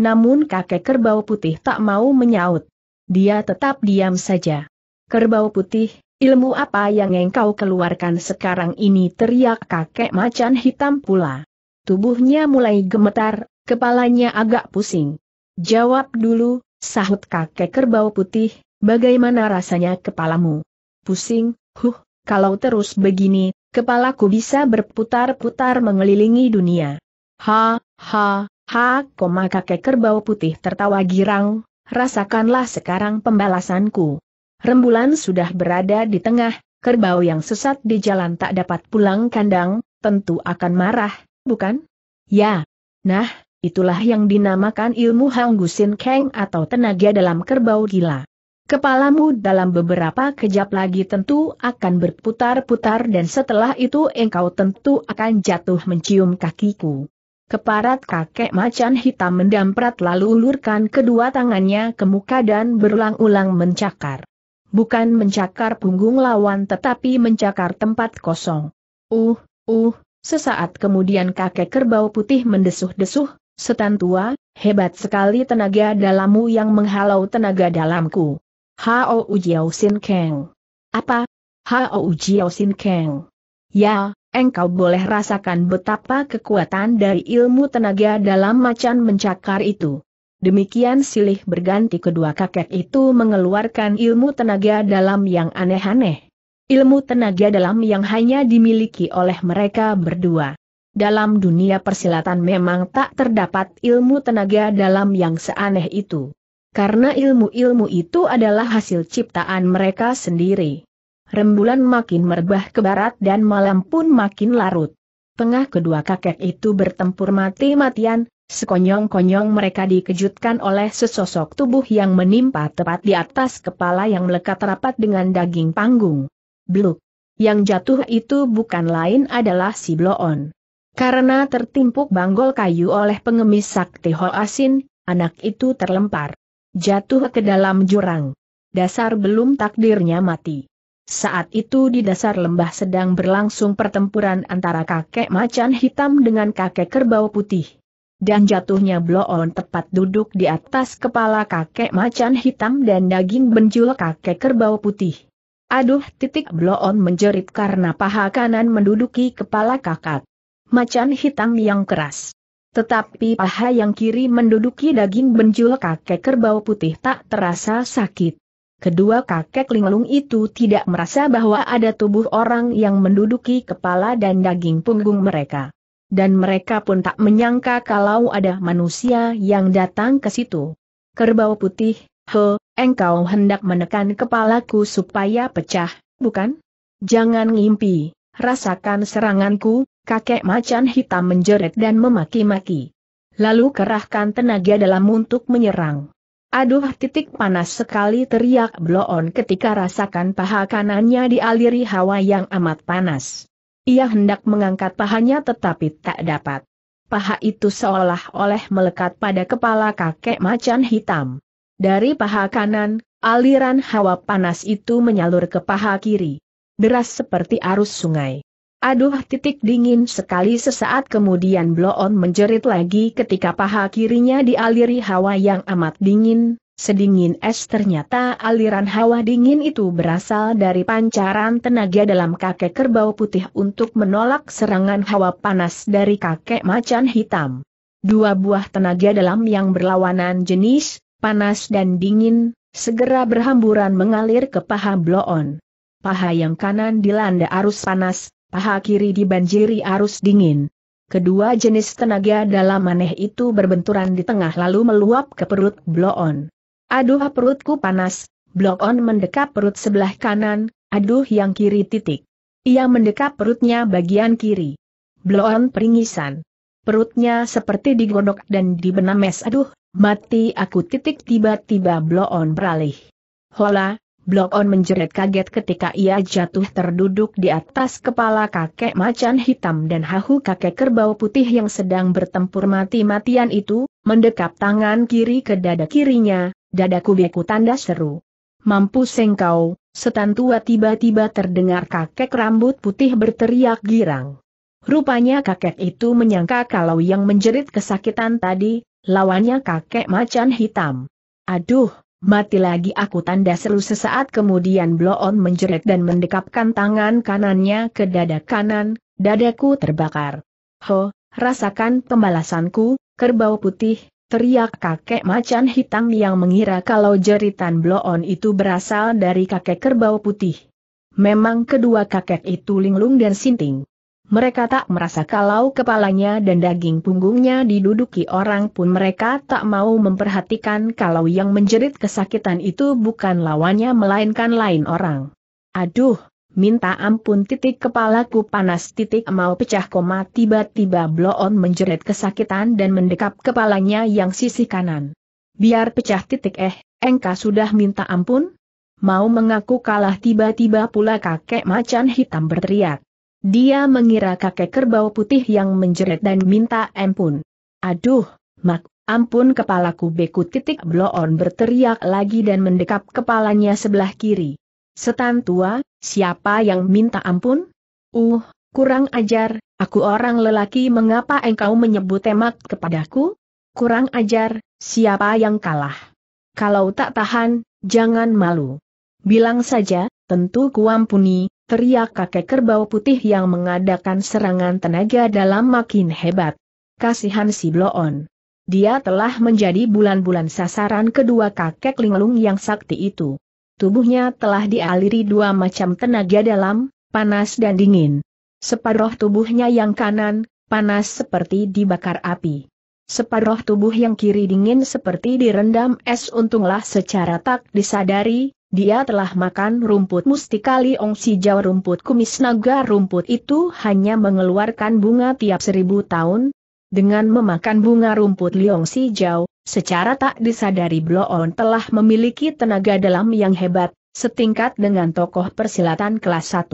Speaker 1: Namun kakek kerbau putih tak mau menyaut. Dia tetap diam saja. Kerbau putih, ilmu apa yang engkau keluarkan sekarang ini teriak kakek macan hitam pula. Tubuhnya mulai gemetar, kepalanya agak pusing. Jawab dulu, sahut kakek kerbau putih, bagaimana rasanya kepalamu? Pusing, huh, kalau terus begini, Kepalaku bisa berputar-putar mengelilingi dunia. Ha, ha, ha, koma kakek kerbau putih tertawa girang, rasakanlah sekarang pembalasanku. Rembulan sudah berada di tengah, kerbau yang sesat di jalan tak dapat pulang kandang, tentu akan marah, bukan? Ya. Nah, itulah yang dinamakan ilmu Hanggusin Kang atau tenaga dalam kerbau gila. Kepalamu dalam beberapa kejap lagi tentu akan berputar-putar dan setelah itu engkau tentu akan jatuh mencium kakiku. Keparat kakek macan hitam mendamprat lalu ulurkan kedua tangannya ke muka dan berulang-ulang mencakar. Bukan mencakar punggung lawan tetapi mencakar tempat kosong. Uh, uh, sesaat kemudian kakek kerbau putih mendesuh-desuh, setan tua, hebat sekali tenaga dalammu yang menghalau tenaga dalamku. Hao Ujiao Sin Kang. Apa? Hao Ujiao Sin Kang. Ya, engkau boleh rasakan betapa kekuatan dari ilmu tenaga dalam macan mencakar itu. Demikian silih berganti kedua kakek itu mengeluarkan ilmu tenaga dalam yang aneh-aneh. Ilmu tenaga dalam yang hanya dimiliki oleh mereka berdua. Dalam dunia persilatan memang tak terdapat ilmu tenaga dalam yang seaneh itu. Karena ilmu-ilmu itu adalah hasil ciptaan mereka sendiri. Rembulan makin merbah ke barat dan malam pun makin larut. Tengah kedua kakek itu bertempur mati-matian, sekonyong-konyong mereka dikejutkan oleh sesosok tubuh yang menimpa tepat di atas kepala yang melekat rapat dengan daging panggung. Bluk. Yang jatuh itu bukan lain adalah si Bloon. Karena tertimpuk banggol kayu oleh pengemis sakti Ho Asin, anak itu terlempar jatuh ke dalam jurang. Dasar belum takdirnya mati. Saat itu di dasar lembah sedang berlangsung pertempuran antara kakek macan hitam dengan kakek kerbau putih. Dan jatuhnya bloon tepat duduk di atas kepala kakek macan hitam dan daging benjul kakek kerbau putih. Aduh titik bloon menjerit karena paha kanan menduduki kepala kakak. Macan hitam yang keras. Tetapi paha yang kiri menduduki daging benjul kakek kerbau putih tak terasa sakit. Kedua kakek linglung itu tidak merasa bahwa ada tubuh orang yang menduduki kepala dan daging punggung mereka. Dan mereka pun tak menyangka kalau ada manusia yang datang ke situ. Kerbau putih, he, engkau hendak menekan kepalaku supaya pecah, bukan? Jangan ngimpi, rasakan seranganku, kakek macan hitam menjerit dan memaki-maki. Lalu kerahkan tenaga dalam untuk menyerang. Aduh titik panas sekali teriak Bloon ketika rasakan paha kanannya dialiri hawa yang amat panas. Ia hendak mengangkat pahanya tetapi tak dapat. Paha itu seolah-olah melekat pada kepala kakek macan hitam. Dari paha kanan, aliran hawa panas itu menyalur ke paha kiri. Deras seperti arus sungai. Aduh titik dingin sekali sesaat kemudian Bloon menjerit lagi ketika paha kirinya dialiri hawa yang amat dingin, sedingin es ternyata aliran hawa dingin itu berasal dari pancaran tenaga dalam kakek kerbau putih untuk menolak serangan hawa panas dari kakek macan hitam. Dua buah tenaga dalam yang berlawanan jenis, panas dan dingin, segera berhamburan mengalir ke paha Bloon. Paha yang kanan dilanda arus panas, paha kiri dibanjiri arus dingin. Kedua jenis tenaga dalam aneh itu berbenturan di tengah lalu meluap ke perut Bloon. Aduh perutku panas, Bloon mendekap perut sebelah kanan, aduh yang kiri titik. Ia mendekap perutnya bagian kiri. Bloon peringisan. Perutnya seperti digodok dan dibenam es. aduh, mati aku titik tiba-tiba Bloon beralih. Hola, Blok On menjerit kaget ketika ia jatuh terduduk di atas kepala kakek macan hitam dan hahu kakek kerbau putih yang sedang bertempur mati-matian itu, mendekap tangan kiri ke dada kirinya, dadaku beku tanda seru. Mampu sengkau, setan tua tiba-tiba terdengar kakek rambut putih berteriak girang. Rupanya kakek itu menyangka kalau yang menjerit kesakitan tadi, lawannya kakek macan hitam. Aduh, mati lagi aku tanda seru sesaat kemudian bloon menjerit dan mendekapkan tangan kanannya ke dada kanan, dadaku terbakar. Ho, rasakan pembalasanku, kerbau putih, teriak kakek macan hitam yang mengira kalau jeritan bloon itu berasal dari kakek kerbau putih. Memang kedua kakek itu linglung dan sinting. Mereka tak merasa kalau kepalanya dan daging punggungnya diduduki orang pun mereka tak mau memperhatikan kalau yang menjerit kesakitan itu bukan lawannya melainkan lain orang. Aduh, minta ampun titik kepalaku panas titik mau pecah koma tiba-tiba bloon menjerit kesakitan dan mendekap kepalanya yang sisi kanan. Biar pecah titik eh, engka sudah minta ampun? Mau mengaku kalah tiba-tiba pula kakek macan hitam berteriak. Dia mengira kakek kerbau putih yang menjerit dan minta ampun. Aduh, mak, ampun kepalaku beku titik bloon berteriak lagi dan mendekap kepalanya sebelah kiri. Setan tua, siapa yang minta ampun? Uh, kurang ajar, aku orang lelaki mengapa engkau menyebut emak kepadaku? Kurang ajar, siapa yang kalah? Kalau tak tahan, jangan malu. Bilang saja, tentu kuampuni, teriak kakek kerbau putih yang mengadakan serangan tenaga dalam makin hebat. Kasihan si Bloon. Dia telah menjadi bulan-bulan sasaran kedua kakek linglung yang sakti itu. Tubuhnya telah dialiri dua macam tenaga dalam, panas dan dingin. Separuh tubuhnya yang kanan, panas seperti dibakar api. Separuh tubuh yang kiri dingin seperti direndam es untunglah secara tak disadari, dia telah makan rumput mustika Liong jauh rumput kumis naga rumput itu hanya mengeluarkan bunga tiap seribu tahun. Dengan memakan bunga rumput Liong jauh secara tak disadari Bloon telah memiliki tenaga dalam yang hebat, setingkat dengan tokoh persilatan kelas 1.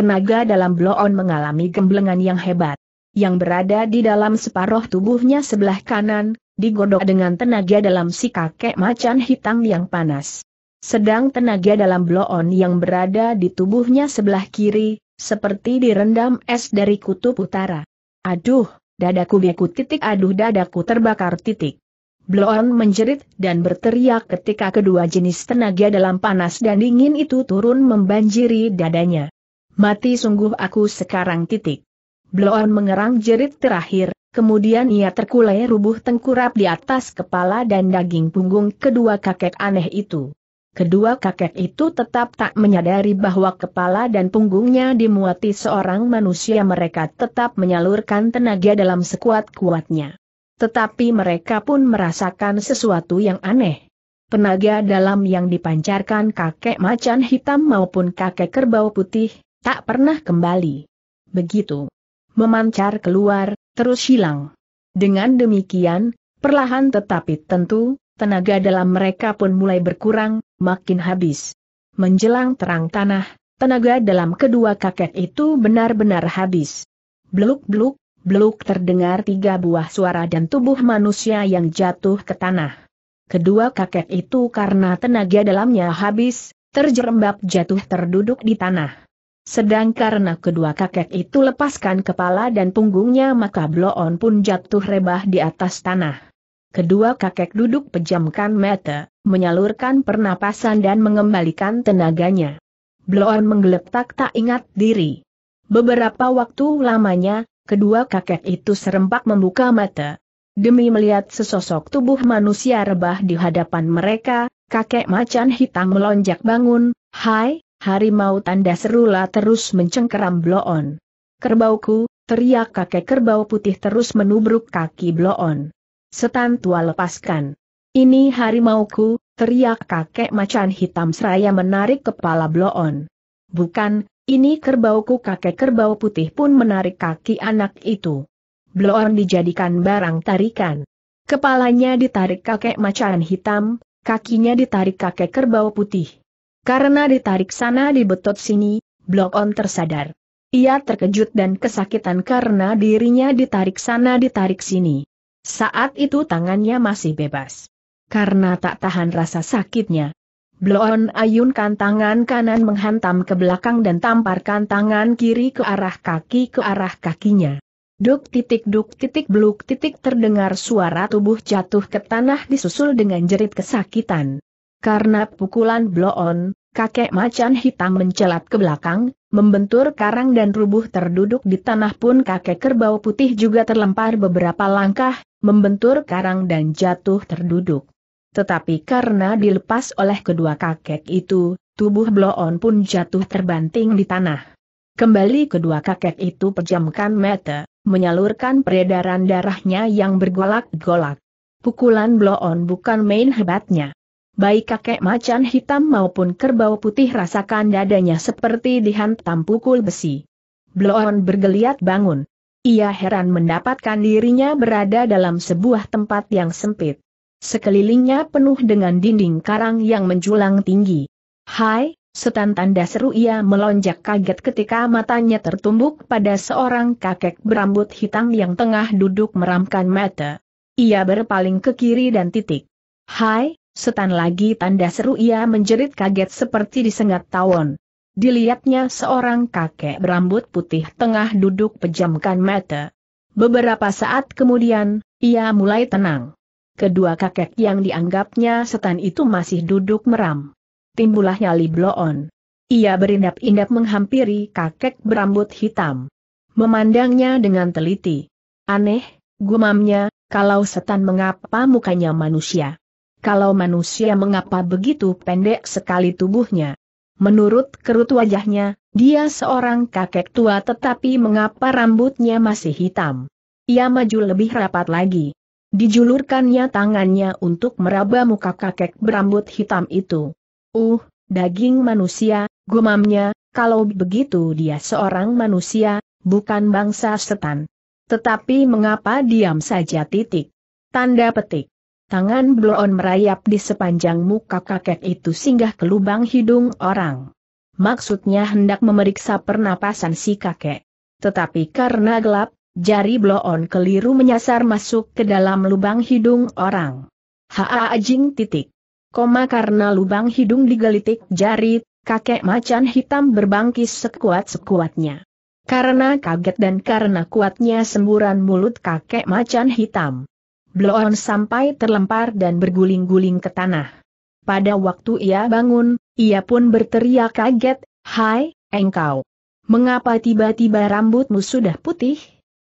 Speaker 1: Tenaga dalam Bloon mengalami gemblengan yang hebat. Yang berada di dalam separuh tubuhnya sebelah kanan, digodok dengan tenaga dalam si kakek macan hitam yang panas. Sedang tenaga dalam bloon yang berada di tubuhnya sebelah kiri, seperti direndam es dari kutub utara. Aduh, dadaku beku titik aduh dadaku terbakar titik. Bloon menjerit dan berteriak ketika kedua jenis tenaga dalam panas dan dingin itu turun membanjiri dadanya. Mati sungguh aku sekarang titik. Bloon mengerang jerit terakhir, kemudian ia terkulai rubuh tengkurap di atas kepala dan daging punggung kedua kakek aneh itu. Kedua kakek itu tetap tak menyadari bahwa kepala dan punggungnya dimuati seorang manusia mereka tetap menyalurkan tenaga dalam sekuat-kuatnya. Tetapi mereka pun merasakan sesuatu yang aneh. Tenaga dalam yang dipancarkan kakek macan hitam maupun kakek kerbau putih, tak pernah kembali. Begitu. Memancar keluar, terus hilang. Dengan demikian, perlahan tetapi tentu, tenaga dalam mereka pun mulai berkurang, makin habis. Menjelang terang tanah, tenaga dalam kedua kakek itu benar-benar habis. Bluk bluk, bluk terdengar tiga buah suara dan tubuh manusia yang jatuh ke tanah. Kedua kakek itu karena tenaga dalamnya habis, terjerembab jatuh terduduk di tanah. Sedang karena kedua kakek itu lepaskan kepala dan punggungnya maka bloon pun jatuh rebah di atas tanah. Kedua kakek duduk pejamkan mata, menyalurkan pernapasan dan mengembalikan tenaganya. Bloon menggeletak tak ingat diri. Beberapa waktu lamanya, kedua kakek itu serempak membuka mata. Demi melihat sesosok tubuh manusia rebah di hadapan mereka, kakek macan hitam melonjak bangun, Hai, harimau tanda serula terus mencengkeram Bloon. Kerbauku, teriak kakek kerbau putih terus menubruk kaki Bloon setan tua lepaskan. Ini harimauku, teriak kakek macan hitam seraya menarik kepala bloon. Bukan, ini kerbauku kakek kerbau putih pun menarik kaki anak itu. Bloon dijadikan barang tarikan. Kepalanya ditarik kakek macan hitam, kakinya ditarik kakek kerbau putih. Karena ditarik sana dibetot sini, Bloon tersadar. Ia terkejut dan kesakitan karena dirinya ditarik sana ditarik sini. Saat itu tangannya masih bebas. Karena tak tahan rasa sakitnya. Bloon ayunkan tangan kanan menghantam ke belakang dan tamparkan tangan kiri ke arah kaki ke arah kakinya. Duk titik duk titik bluk titik terdengar suara tubuh jatuh ke tanah disusul dengan jerit kesakitan. Karena pukulan bloon, kakek macan hitam mencelat ke belakang, membentur karang dan rubuh terduduk di tanah pun kakek kerbau putih juga terlempar beberapa langkah, membentur karang dan jatuh terduduk. Tetapi karena dilepas oleh kedua kakek itu, tubuh Bloon pun jatuh terbanting di tanah. Kembali kedua kakek itu pejamkan mata, menyalurkan peredaran darahnya yang bergolak-golak. Pukulan Bloon bukan main hebatnya. Baik kakek macan hitam maupun kerbau putih rasakan dadanya seperti dihantam pukul besi. Bloon bergeliat bangun, ia heran mendapatkan dirinya berada dalam sebuah tempat yang sempit. Sekelilingnya penuh dengan dinding karang yang menjulang tinggi. Hai, setan tanda seru ia melonjak kaget ketika matanya tertumbuk pada seorang kakek berambut hitam yang tengah duduk meramkan mata. Ia berpaling ke kiri dan titik. Hai, setan lagi tanda seru ia menjerit kaget seperti disengat tawon. Dilihatnya seorang kakek berambut putih tengah duduk pejamkan mata. Beberapa saat kemudian, ia mulai tenang. Kedua kakek yang dianggapnya setan itu masih duduk meram. Timbulah nyali bloon. Ia berindap-indap menghampiri kakek berambut hitam. Memandangnya dengan teliti. Aneh, gumamnya, kalau setan mengapa mukanya manusia? Kalau manusia mengapa begitu pendek sekali tubuhnya? Menurut kerut wajahnya, dia seorang kakek tua tetapi mengapa rambutnya masih hitam. Ia maju lebih rapat lagi. Dijulurkannya tangannya untuk meraba muka kakek berambut hitam itu. Uh, daging manusia, gumamnya, kalau begitu dia seorang manusia, bukan bangsa setan. Tetapi mengapa diam saja titik? Tanda petik. Tangan Bloon merayap di sepanjang muka kakek itu singgah ke lubang hidung orang. Maksudnya hendak memeriksa pernapasan si kakek. Tetapi karena gelap, jari Bloon keliru menyasar masuk ke dalam lubang hidung orang. Haa jing titik. Koma karena lubang hidung digelitik jari, kakek macan hitam berbangkis sekuat-sekuatnya. Karena kaget dan karena kuatnya semburan mulut kakek macan hitam. Bloon sampai terlempar dan berguling-guling ke tanah. Pada waktu ia bangun, ia pun berteriak kaget, Hai, engkau! Mengapa tiba-tiba rambutmu sudah putih?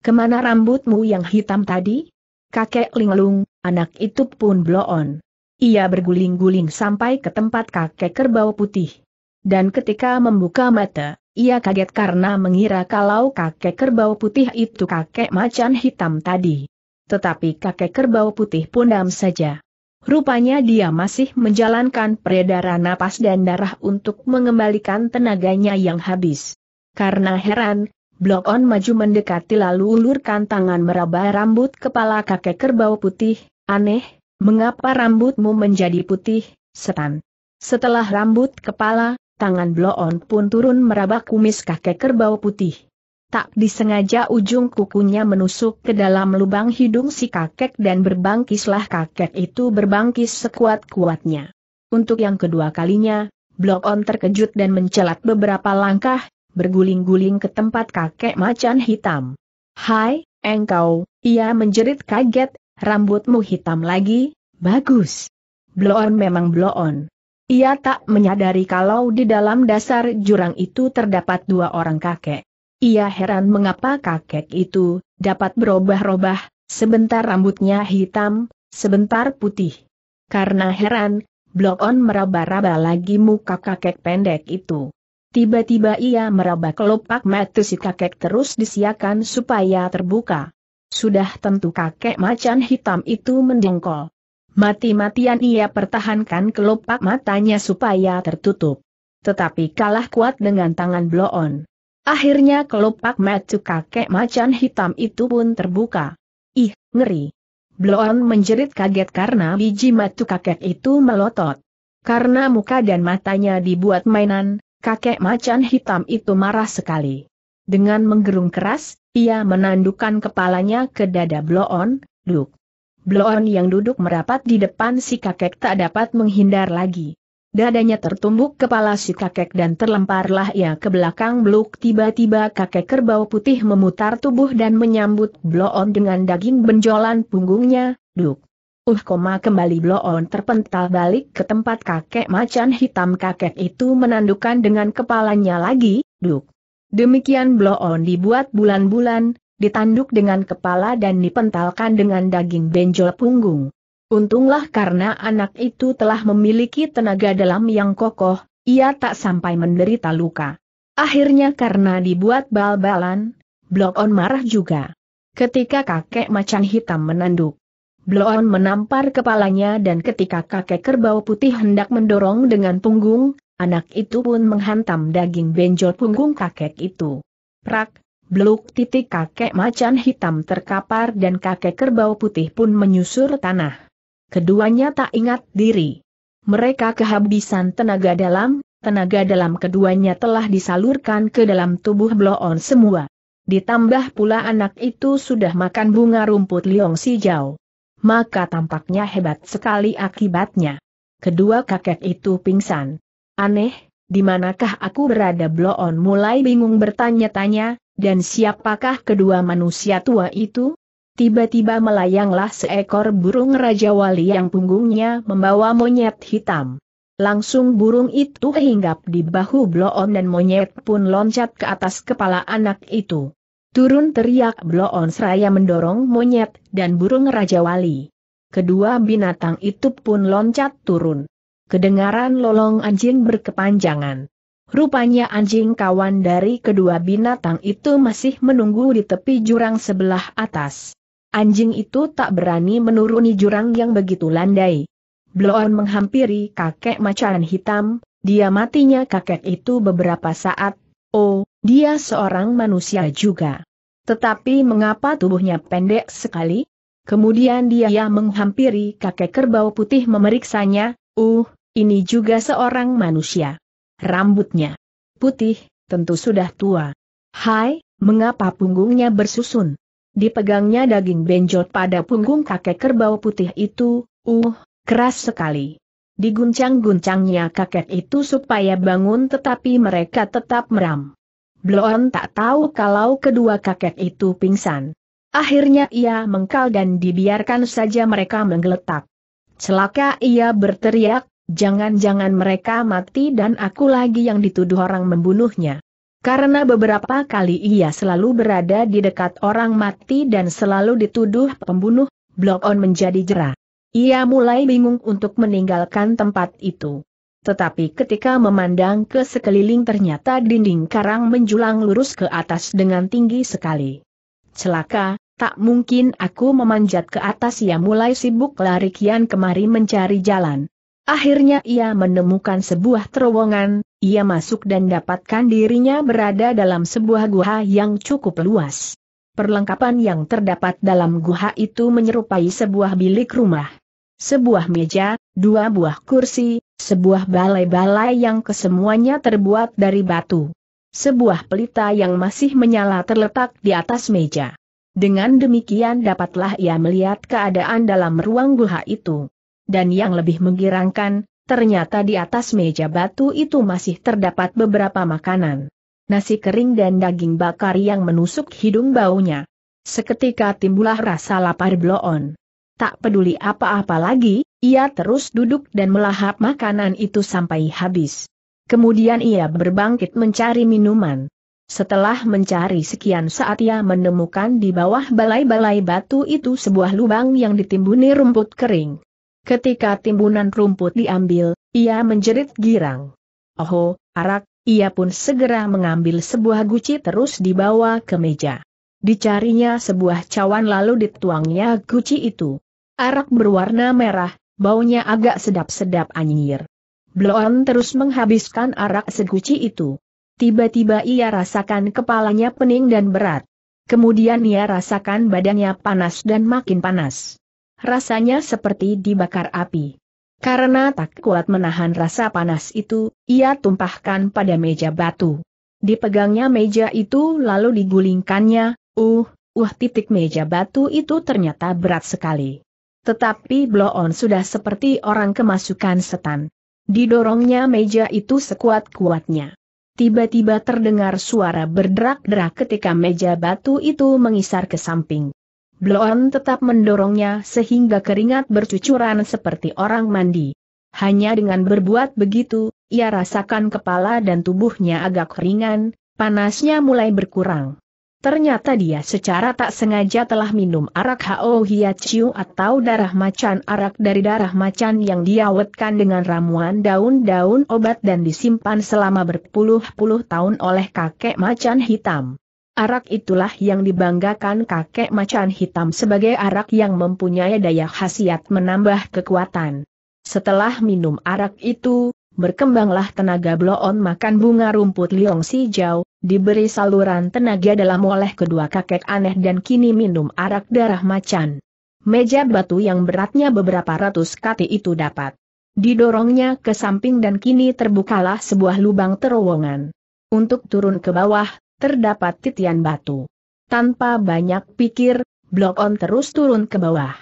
Speaker 1: Kemana rambutmu yang hitam tadi? Kakek linglung, anak itu pun bloon. Ia berguling-guling sampai ke tempat kakek kerbau putih. Dan ketika membuka mata, ia kaget karena mengira kalau kakek kerbau putih itu kakek macan hitam tadi tetapi kakek kerbau putih pun dam saja. Rupanya dia masih menjalankan peredaran napas dan darah untuk mengembalikan tenaganya yang habis. Karena heran, Blok On maju mendekati lalu ulurkan tangan meraba rambut kepala kakek kerbau putih, aneh, mengapa rambutmu menjadi putih, setan. Setelah rambut kepala, tangan Blok On pun turun meraba kumis kakek kerbau putih tak disengaja ujung kukunya menusuk ke dalam lubang hidung si kakek dan berbangkislah kakek itu berbangkis sekuat-kuatnya. Untuk yang kedua kalinya, Blok On terkejut dan mencelat beberapa langkah, berguling-guling ke tempat kakek macan hitam. Hai, engkau, ia menjerit kaget, rambutmu hitam lagi, bagus. Blok On memang Blok On. Ia tak menyadari kalau di dalam dasar jurang itu terdapat dua orang kakek. Ia heran mengapa kakek itu dapat berubah-ubah, sebentar rambutnya hitam, sebentar putih. Karena heran, Blok On meraba-raba lagi muka kakek pendek itu. Tiba-tiba ia meraba kelopak mata si kakek terus disiakan supaya terbuka. Sudah tentu kakek macan hitam itu mendengkol. Mati-matian ia pertahankan kelopak matanya supaya tertutup. Tetapi kalah kuat dengan tangan Blok On. Akhirnya kelopak mata kakek macan hitam itu pun terbuka. Ih, ngeri. Bloon menjerit kaget karena biji mata kakek itu melotot. Karena muka dan matanya dibuat mainan, kakek macan hitam itu marah sekali. Dengan menggerung keras, ia menandukan kepalanya ke dada Bloon, duk. Bloon yang duduk merapat di depan si kakek tak dapat menghindar lagi dadanya tertumbuk kepala si kakek dan terlemparlah ia ke belakang bluk tiba-tiba kakek kerbau putih memutar tubuh dan menyambut bloon dengan daging benjolan punggungnya, duk. Uh koma kembali bloon terpental balik ke tempat kakek macan hitam kakek itu menandukan dengan kepalanya lagi, duk. Demikian bloon dibuat bulan-bulan, ditanduk dengan kepala dan dipentalkan dengan daging benjol punggung. Untunglah karena anak itu telah memiliki tenaga dalam yang kokoh, ia tak sampai menderita luka. Akhirnya karena dibuat bal-balan, Blok On marah juga. Ketika kakek macan hitam menanduk, Blok On menampar kepalanya dan ketika kakek kerbau putih hendak mendorong dengan punggung, anak itu pun menghantam daging benjol punggung kakek itu. Prak, Blok titik kakek macan hitam terkapar dan kakek kerbau putih pun menyusur tanah keduanya tak ingat diri. Mereka kehabisan tenaga dalam, tenaga dalam keduanya telah disalurkan ke dalam tubuh Bloon semua. Ditambah pula anak itu sudah makan bunga rumput liong jauh. Maka tampaknya hebat sekali akibatnya. Kedua kakek itu pingsan. Aneh, di manakah aku berada Bloon mulai bingung bertanya-tanya, dan siapakah kedua manusia tua itu? tiba-tiba melayanglah seekor burung Raja Wali yang punggungnya membawa monyet hitam. Langsung burung itu hinggap di bahu Bloon dan monyet pun loncat ke atas kepala anak itu. Turun teriak Bloon seraya mendorong monyet dan burung Raja Wali. Kedua binatang itu pun loncat turun. Kedengaran lolong anjing berkepanjangan. Rupanya anjing kawan dari kedua binatang itu masih menunggu di tepi jurang sebelah atas. Anjing itu tak berani menuruni jurang yang begitu landai. Bloon menghampiri kakek macan hitam, dia matinya kakek itu beberapa saat, oh, dia seorang manusia juga. Tetapi mengapa tubuhnya pendek sekali? Kemudian dia menghampiri kakek kerbau putih memeriksanya, uh, ini juga seorang manusia. Rambutnya putih, tentu sudah tua. Hai, mengapa punggungnya bersusun? Dipegangnya daging benjot pada punggung kakek kerbau putih itu, uh, keras sekali. Diguncang-guncangnya kakek itu supaya bangun tetapi mereka tetap meram. Bloon tak tahu kalau kedua kakek itu pingsan. Akhirnya ia mengkal dan dibiarkan saja mereka menggeletak. Celaka ia berteriak, jangan-jangan mereka mati dan aku lagi yang dituduh orang membunuhnya. Karena beberapa kali ia selalu berada di dekat orang mati dan selalu dituduh pembunuh, Blok On menjadi jerah. Ia mulai bingung untuk meninggalkan tempat itu. Tetapi ketika memandang ke sekeliling ternyata dinding karang menjulang lurus ke atas dengan tinggi sekali. Celaka, tak mungkin aku memanjat ke atas ia mulai sibuk lari kian kemari mencari jalan. Akhirnya ia menemukan sebuah terowongan, ia masuk dan dapatkan dirinya berada dalam sebuah guha yang cukup luas. Perlengkapan yang terdapat dalam guha itu menyerupai sebuah bilik rumah. Sebuah meja, dua buah kursi, sebuah balai-balai yang kesemuanya terbuat dari batu. Sebuah pelita yang masih menyala terletak di atas meja. Dengan demikian dapatlah ia melihat keadaan dalam ruang guha itu. Dan yang lebih menggirangkan, ternyata di atas meja batu itu masih terdapat beberapa makanan. Nasi kering dan daging bakar yang menusuk hidung baunya. Seketika timbullah rasa lapar bloon. Tak peduli apa-apa lagi, ia terus duduk dan melahap makanan itu sampai habis. Kemudian ia berbangkit mencari minuman. Setelah mencari sekian saat ia menemukan di bawah balai-balai batu itu sebuah lubang yang ditimbuni rumput kering. Ketika timbunan rumput diambil, ia menjerit girang. Oho, arak, ia pun segera mengambil sebuah guci terus dibawa ke meja. Dicarinya sebuah cawan lalu dituangnya guci itu. Arak berwarna merah, baunya agak sedap-sedap anyir. Bloon terus menghabiskan arak seguci itu. Tiba-tiba ia rasakan kepalanya pening dan berat. Kemudian ia rasakan badannya panas dan makin panas rasanya seperti dibakar api. Karena tak kuat menahan rasa panas itu, ia tumpahkan pada meja batu. Dipegangnya meja itu lalu digulingkannya, uh, uh titik meja batu itu ternyata berat sekali. Tetapi Bloon sudah seperti orang kemasukan setan. Didorongnya meja itu sekuat-kuatnya. Tiba-tiba terdengar suara berderak-derak ketika meja batu itu mengisar ke samping. Bloon tetap mendorongnya sehingga keringat bercucuran seperti orang mandi. Hanya dengan berbuat begitu, ia rasakan kepala dan tubuhnya agak ringan, panasnya mulai berkurang. Ternyata dia secara tak sengaja telah minum arak Hao Hiachiu atau darah macan arak dari darah macan yang diawetkan dengan ramuan daun-daun obat dan disimpan selama berpuluh-puluh tahun oleh kakek macan hitam. Arak itulah yang dibanggakan kakek macan hitam sebagai arak yang mempunyai daya khasiat menambah kekuatan. Setelah minum arak itu, berkembanglah tenaga bloon makan bunga rumput liong si jauh, diberi saluran tenaga dalam oleh kedua kakek aneh dan kini minum arak darah macan. Meja batu yang beratnya beberapa ratus kati itu dapat didorongnya ke samping dan kini terbukalah sebuah lubang terowongan. Untuk turun ke bawah, terdapat titian batu. Tanpa banyak pikir, blok on terus turun ke bawah.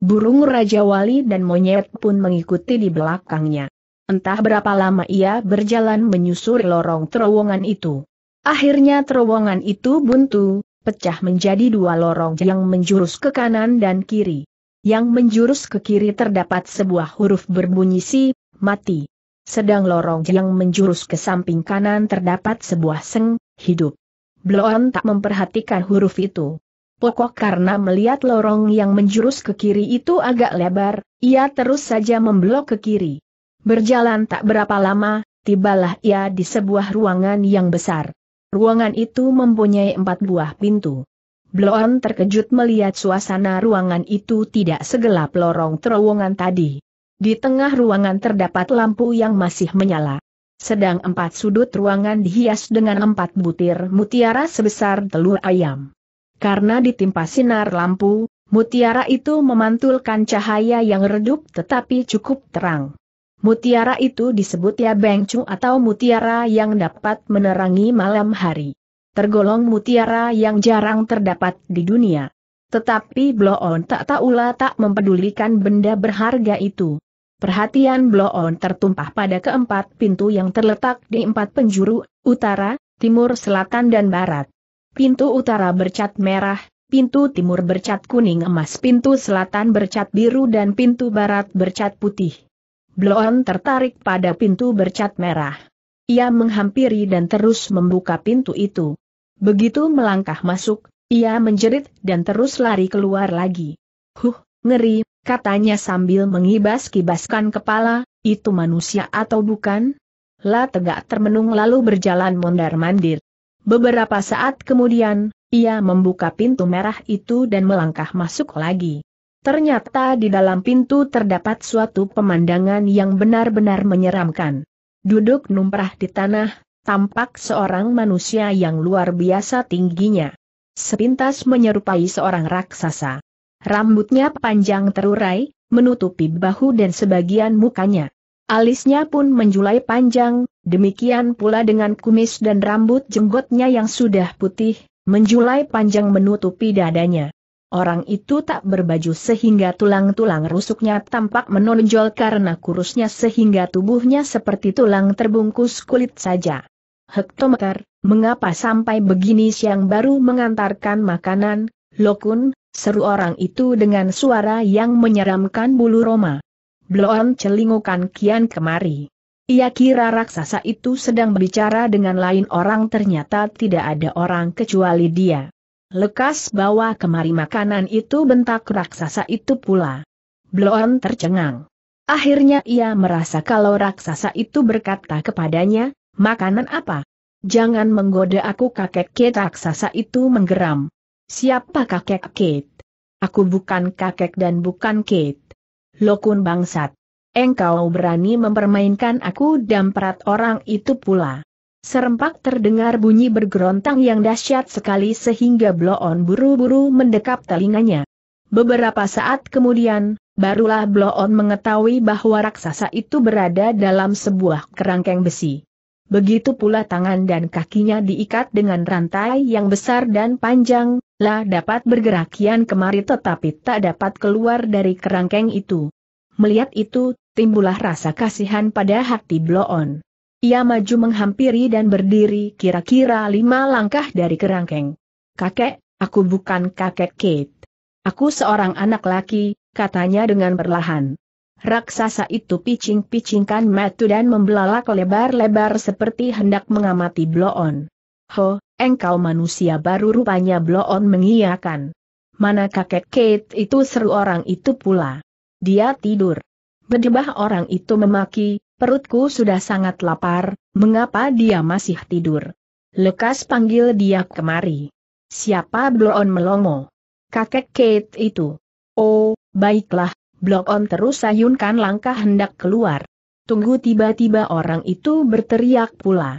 Speaker 1: Burung Raja Wali dan monyet pun mengikuti di belakangnya. Entah berapa lama ia berjalan menyusuri lorong terowongan itu. Akhirnya terowongan itu buntu, pecah menjadi dua lorong yang menjurus ke kanan dan kiri. Yang menjurus ke kiri terdapat sebuah huruf berbunyi si, mati. Sedang lorong yang menjurus ke samping kanan terdapat sebuah seng, hidup. Bloon tak memperhatikan huruf itu. Pokok karena melihat lorong yang menjurus ke kiri itu agak lebar, ia terus saja memblok ke kiri. Berjalan tak berapa lama, tibalah ia di sebuah ruangan yang besar. Ruangan itu mempunyai empat buah pintu. Bloon terkejut melihat suasana ruangan itu tidak segelap lorong terowongan tadi. Di tengah ruangan terdapat lampu yang masih menyala. Sedang empat sudut ruangan dihias dengan empat butir mutiara sebesar telur ayam. Karena ditimpa sinar lampu, mutiara itu memantulkan cahaya yang redup tetapi cukup terang. Mutiara itu disebut ya bengcu atau mutiara yang dapat menerangi malam hari. Tergolong mutiara yang jarang terdapat di dunia. Tetapi Bloon tak taulah tak mempedulikan benda berharga itu. Perhatian Bloon tertumpah pada keempat pintu yang terletak di empat penjuru, utara, timur, selatan dan barat. Pintu utara bercat merah, pintu timur bercat kuning emas, pintu selatan bercat biru dan pintu barat bercat putih. Bloon tertarik pada pintu bercat merah. Ia menghampiri dan terus membuka pintu itu. Begitu melangkah masuk, ia menjerit dan terus lari keluar lagi. Huh, ngeri, Katanya sambil mengibas-kibaskan kepala, itu manusia atau bukan? La tegak termenung lalu berjalan mondar-mandir. Beberapa saat kemudian, ia membuka pintu merah itu dan melangkah masuk lagi. Ternyata di dalam pintu terdapat suatu pemandangan yang benar-benar menyeramkan. Duduk numprah di tanah, tampak seorang manusia yang luar biasa tingginya. Sepintas menyerupai seorang raksasa. Rambutnya panjang terurai, menutupi bahu dan sebagian mukanya. Alisnya pun menjulai panjang, demikian pula dengan kumis dan rambut jenggotnya yang sudah putih, menjulai panjang menutupi dadanya. Orang itu tak berbaju sehingga tulang-tulang rusuknya tampak menonjol karena kurusnya sehingga tubuhnya seperti tulang terbungkus kulit saja. Hektometer, mengapa sampai begini siang baru mengantarkan makanan, Lokun, Seru orang itu dengan suara yang menyeramkan bulu Roma. Bloon celingukan kian kemari. Ia kira raksasa itu sedang berbicara dengan lain orang ternyata tidak ada orang kecuali dia. Lekas bawa kemari makanan itu bentak raksasa itu pula. Bloon tercengang. Akhirnya ia merasa kalau raksasa itu berkata kepadanya, makanan apa? Jangan menggoda aku kakek kita raksasa itu menggeram. Siapa kakek Kate? Aku bukan kakek dan bukan Kate. Lokun bangsat. Engkau berani mempermainkan aku dan perat orang itu pula. Serempak terdengar bunyi bergerontang yang dahsyat sekali sehingga Bloon buru-buru mendekap telinganya. Beberapa saat kemudian, barulah Bloon mengetahui bahwa raksasa itu berada dalam sebuah kerangkeng besi. Begitu pula tangan dan kakinya diikat dengan rantai yang besar dan panjang, lah dapat bergerak kian kemari tetapi tak dapat keluar dari kerangkeng itu. Melihat itu, timbullah rasa kasihan pada hati Bloon. Ia maju menghampiri dan berdiri kira-kira lima langkah dari kerangkeng. Kakek, aku bukan kakek Kate. Aku seorang anak laki, katanya dengan perlahan. Raksasa itu picing-picingkan matu dan membelalak lebar-lebar seperti hendak mengamati Bloon. Ho, Engkau manusia baru rupanya Bloon mengiyakan. Mana kakek Kate itu seru orang itu pula. Dia tidur. Bedebah orang itu memaki, perutku sudah sangat lapar, mengapa dia masih tidur? Lekas panggil dia kemari. Siapa Bloon melongo? Kakek Kate itu. Oh, baiklah, Bloon terus sayunkan langkah hendak keluar. Tunggu tiba-tiba orang itu berteriak pula.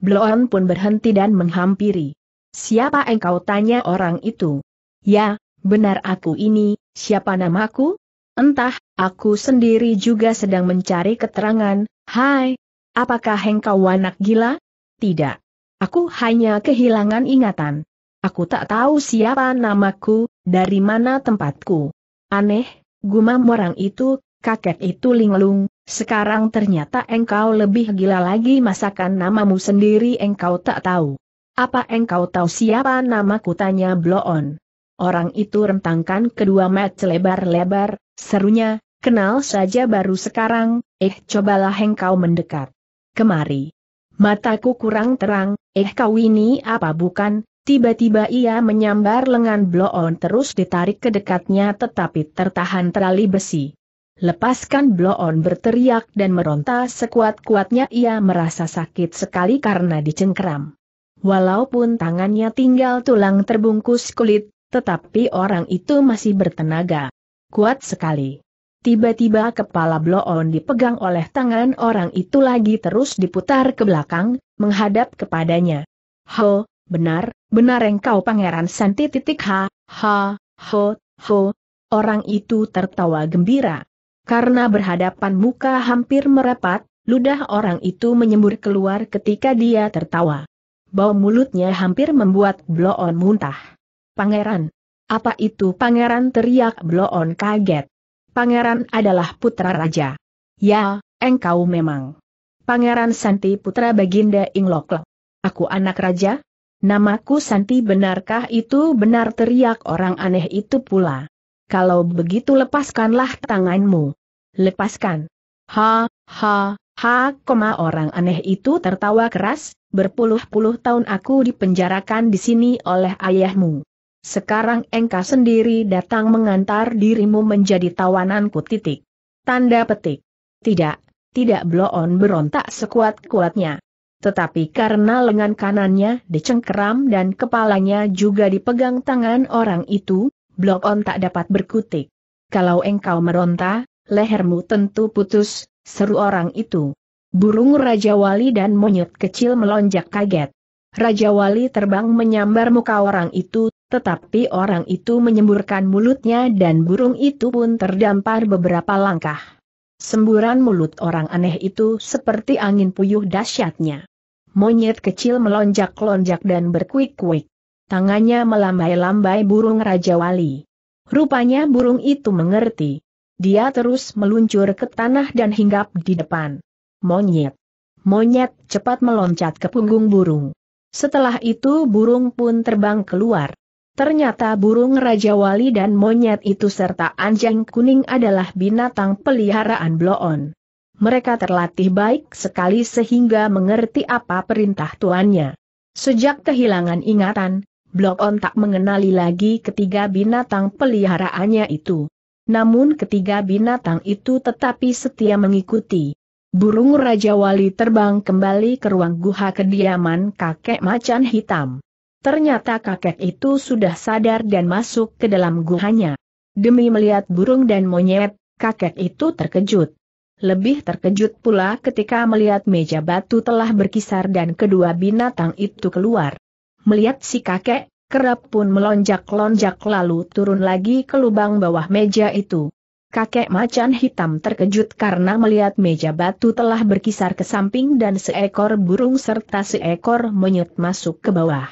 Speaker 1: Bloon pun berhenti dan menghampiri. Siapa engkau tanya orang itu? Ya, benar aku ini, siapa namaku? Entah, aku sendiri juga sedang mencari keterangan, hai, apakah engkau anak gila? Tidak. Aku hanya kehilangan ingatan. Aku tak tahu siapa namaku, dari mana tempatku. Aneh, gumam orang itu, kakek itu linglung, sekarang ternyata engkau lebih gila lagi masakan namamu sendiri engkau tak tahu. Apa engkau tahu siapa namaku tanya Bloon. Orang itu rentangkan kedua mat lebar-lebar, serunya, kenal saja baru sekarang, eh cobalah engkau mendekat. Kemari. Mataku kurang terang, eh kau ini apa bukan, Tiba-tiba ia menyambar lengan Bloon terus ditarik ke dekatnya tetapi tertahan terali besi. Lepaskan bloon berteriak dan meronta sekuat-kuatnya ia merasa sakit sekali karena dicengkram. Walaupun tangannya tinggal tulang terbungkus kulit, tetapi orang itu masih bertenaga. Kuat sekali. Tiba-tiba kepala bloon dipegang oleh tangan orang itu lagi terus diputar ke belakang, menghadap kepadanya. Ho, benar, benar engkau pangeran Santi titik ha, ha, ho, ho. Orang itu tertawa gembira. Karena berhadapan muka hampir merapat, ludah orang itu menyembur keluar ketika dia tertawa. Bau mulutnya hampir membuat Bloon muntah. Pangeran. Apa itu pangeran teriak Bloon kaget. Pangeran adalah putra raja. Ya, engkau memang. Pangeran Santi putra Baginda Ingloklo. Aku anak raja? Namaku Santi benarkah itu benar teriak orang aneh itu pula. Kalau begitu lepaskanlah tanganmu. Lepaskan. Ha, ha, ha, koma orang aneh itu tertawa keras, berpuluh-puluh tahun aku dipenjarakan di sini oleh ayahmu. Sekarang engkau sendiri datang mengantar dirimu menjadi tawananku titik. Tanda petik. Tidak, tidak bloon berontak sekuat-kuatnya. Tetapi karena lengan kanannya dicengkeram dan kepalanya juga dipegang tangan orang itu, Blok On tak dapat berkutik. Kalau engkau meronta, lehermu tentu putus, seru orang itu. Burung Raja Wali dan monyet kecil melonjak kaget. Raja Wali terbang menyambar muka orang itu, tetapi orang itu menyemburkan mulutnya dan burung itu pun terdampar beberapa langkah. Semburan mulut orang aneh itu seperti angin puyuh dahsyatnya. Monyet kecil melonjak-lonjak dan berkuik-kuik. Tangannya melambai-lambai burung Raja Wali. Rupanya burung itu mengerti. Dia terus meluncur ke tanah dan hinggap di depan. Monyet. Monyet cepat meloncat ke punggung burung. Setelah itu burung pun terbang keluar. Ternyata burung Raja Wali dan monyet itu serta anjing kuning adalah binatang peliharaan bloon. Mereka terlatih baik sekali sehingga mengerti apa perintah tuannya. Sejak kehilangan ingatan, Blok On tak mengenali lagi ketiga binatang peliharaannya itu. Namun ketiga binatang itu tetapi setia mengikuti. Burung Raja Wali terbang kembali ke ruang guha kediaman kakek macan hitam. Ternyata kakek itu sudah sadar dan masuk ke dalam guhanya. Demi melihat burung dan monyet, kakek itu terkejut. Lebih terkejut pula ketika melihat meja batu telah berkisar dan kedua binatang itu keluar. Melihat si kakek, kerap pun melonjak-lonjak lalu turun lagi ke lubang bawah meja itu. Kakek macan hitam terkejut karena melihat meja batu telah berkisar ke samping dan seekor burung serta seekor monyet masuk ke bawah.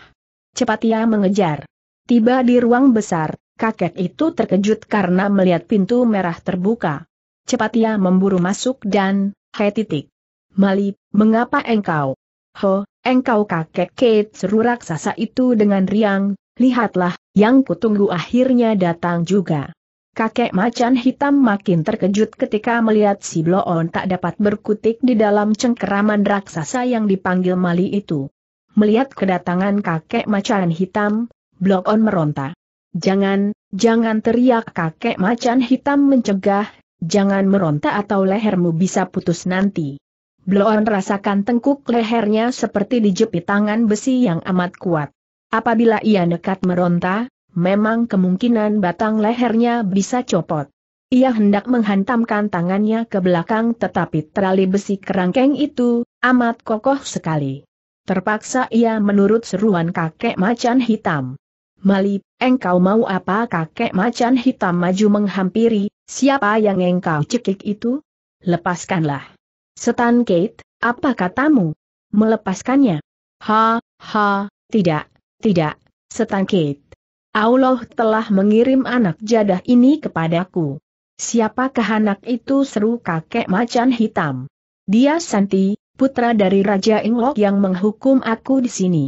Speaker 1: Cepat ia mengejar. Tiba di ruang besar, kakek itu terkejut karena melihat pintu merah terbuka. Cepat ia memburu masuk dan, hey titik. Mali, mengapa engkau? Ho, Engkau kakek Kate seru raksasa itu dengan riang, lihatlah, yang kutunggu akhirnya datang juga. Kakek macan hitam makin terkejut ketika melihat si Bloon tak dapat berkutik di dalam cengkeraman raksasa yang dipanggil Mali itu. Melihat kedatangan kakek macan hitam, Bloon meronta. Jangan, jangan teriak kakek macan hitam mencegah, jangan meronta atau lehermu bisa putus nanti. Bloon rasakan tengkuk lehernya seperti dijepit tangan besi yang amat kuat. Apabila ia nekat meronta, memang kemungkinan batang lehernya bisa copot. Ia hendak menghantamkan tangannya ke belakang tetapi terali besi kerangkeng itu, amat kokoh sekali. Terpaksa ia menurut seruan kakek macan hitam. Mali, engkau mau apa kakek macan hitam maju menghampiri, siapa yang engkau cekik itu? Lepaskanlah. Setan Kate, apa katamu? Melepaskannya? Ha, ha, tidak, tidak, Setan Kate. Allah telah mengirim anak jadah ini kepadaku. Siapakah anak itu seru kakek macan hitam? Dia Santi, putra dari Raja Inglok yang menghukum aku di sini.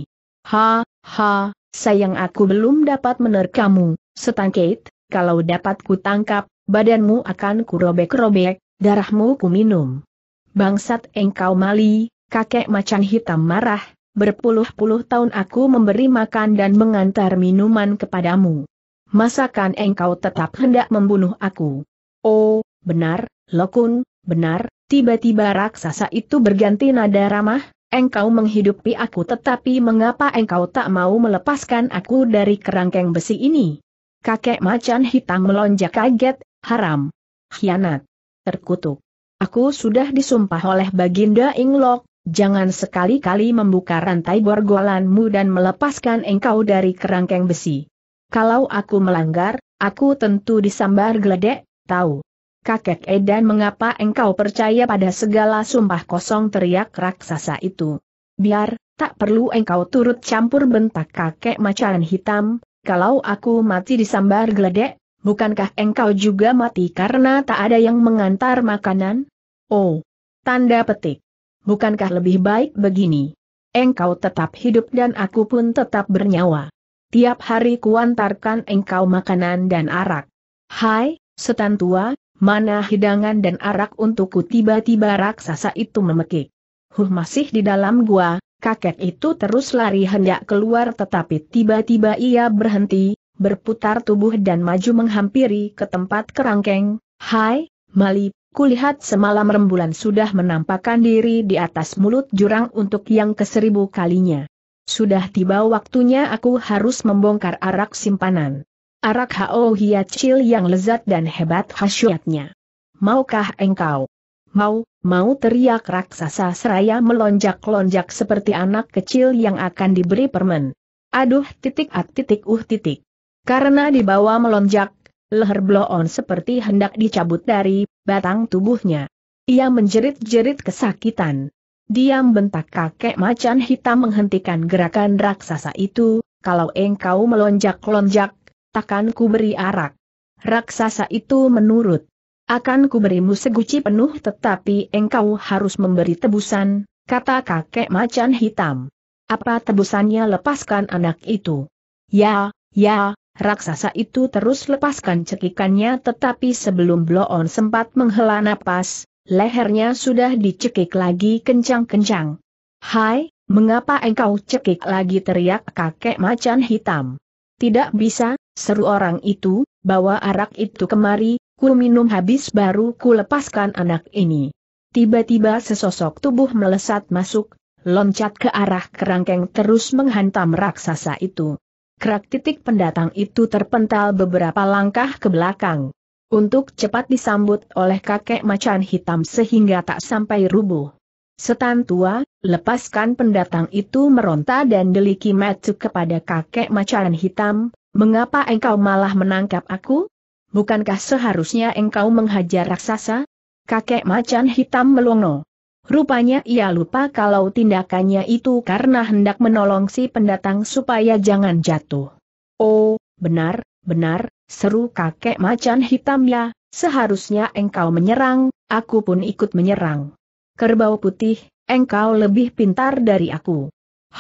Speaker 1: Ha, ha, sayang aku belum dapat menerkamu, Setan Kate. kalau dapat ku tangkap, badanmu akan kurobek-robek, darahmu kuminum. Bangsat engkau mali, kakek macan hitam marah, berpuluh-puluh tahun aku memberi makan dan mengantar minuman kepadamu. Masakan engkau tetap hendak membunuh aku? Oh, benar, Lokun, benar, tiba-tiba raksasa itu berganti nada ramah, engkau menghidupi aku tetapi mengapa engkau tak mau melepaskan aku dari kerangkeng besi ini? Kakek macan hitam melonjak kaget, haram, khianat, terkutuk. Aku sudah disumpah oleh Baginda Inglok, jangan sekali-kali membuka rantai borgolanmu dan melepaskan engkau dari kerangkeng besi. Kalau aku melanggar, aku tentu disambar geledek, tahu. Kakek Edan mengapa engkau percaya pada segala sumpah kosong teriak raksasa itu. Biar, tak perlu engkau turut campur bentak kakek macan hitam, kalau aku mati disambar geledek, bukankah engkau juga mati karena tak ada yang mengantar makanan? Oh, tanda petik. Bukankah lebih baik begini? Engkau tetap hidup dan aku pun tetap bernyawa. Tiap hari kuantarkan engkau makanan dan arak. Hai, setan tua, mana hidangan dan arak untukku tiba-tiba raksasa itu memekik. Huh masih di dalam gua, kakek itu terus lari hendak keluar tetapi tiba-tiba ia berhenti, berputar tubuh dan maju menghampiri ke tempat kerangkeng. Hai, Mali, kulihat semalam rembulan sudah menampakkan diri di atas mulut jurang untuk yang keseribu kalinya. Sudah tiba waktunya aku harus membongkar arak simpanan. Arak Hao Hiacil yang lezat dan hebat khasiatnya. Maukah engkau? Mau, mau teriak raksasa seraya melonjak-lonjak seperti anak kecil yang akan diberi permen. Aduh titik at titik uh titik. Karena dibawa melonjak, leher bloon seperti hendak dicabut dari batang tubuhnya. Ia menjerit-jerit kesakitan. Diam bentak kakek macan hitam menghentikan gerakan raksasa itu, kalau engkau melonjak-lonjak, takkan ku beri arak. Raksasa itu menurut. Akan ku berimu seguci penuh tetapi engkau harus memberi tebusan, kata kakek macan hitam. Apa tebusannya lepaskan anak itu? Ya, ya, Raksasa itu terus lepaskan cekikannya tetapi sebelum Bloon sempat menghela napas, lehernya sudah dicekik lagi kencang-kencang. Hai, mengapa engkau cekik lagi teriak kakek macan hitam? Tidak bisa, seru orang itu, bawa arak itu kemari, ku minum habis baru ku lepaskan anak ini. Tiba-tiba sesosok tubuh melesat masuk, loncat ke arah kerangkeng terus menghantam raksasa itu. Kerak titik pendatang itu terpental beberapa langkah ke belakang. Untuk cepat disambut oleh kakek macan hitam sehingga tak sampai rubuh. Setan tua, lepaskan pendatang itu meronta dan deliki metu kepada kakek macan hitam, mengapa engkau malah menangkap aku? Bukankah seharusnya engkau menghajar raksasa? Kakek macan hitam melongo. Rupanya ia lupa kalau tindakannya itu karena hendak menolong si pendatang supaya jangan jatuh. Oh, benar, benar, seru kakek macan hitam ya, seharusnya engkau menyerang, aku pun ikut menyerang. Kerbau putih, engkau lebih pintar dari aku.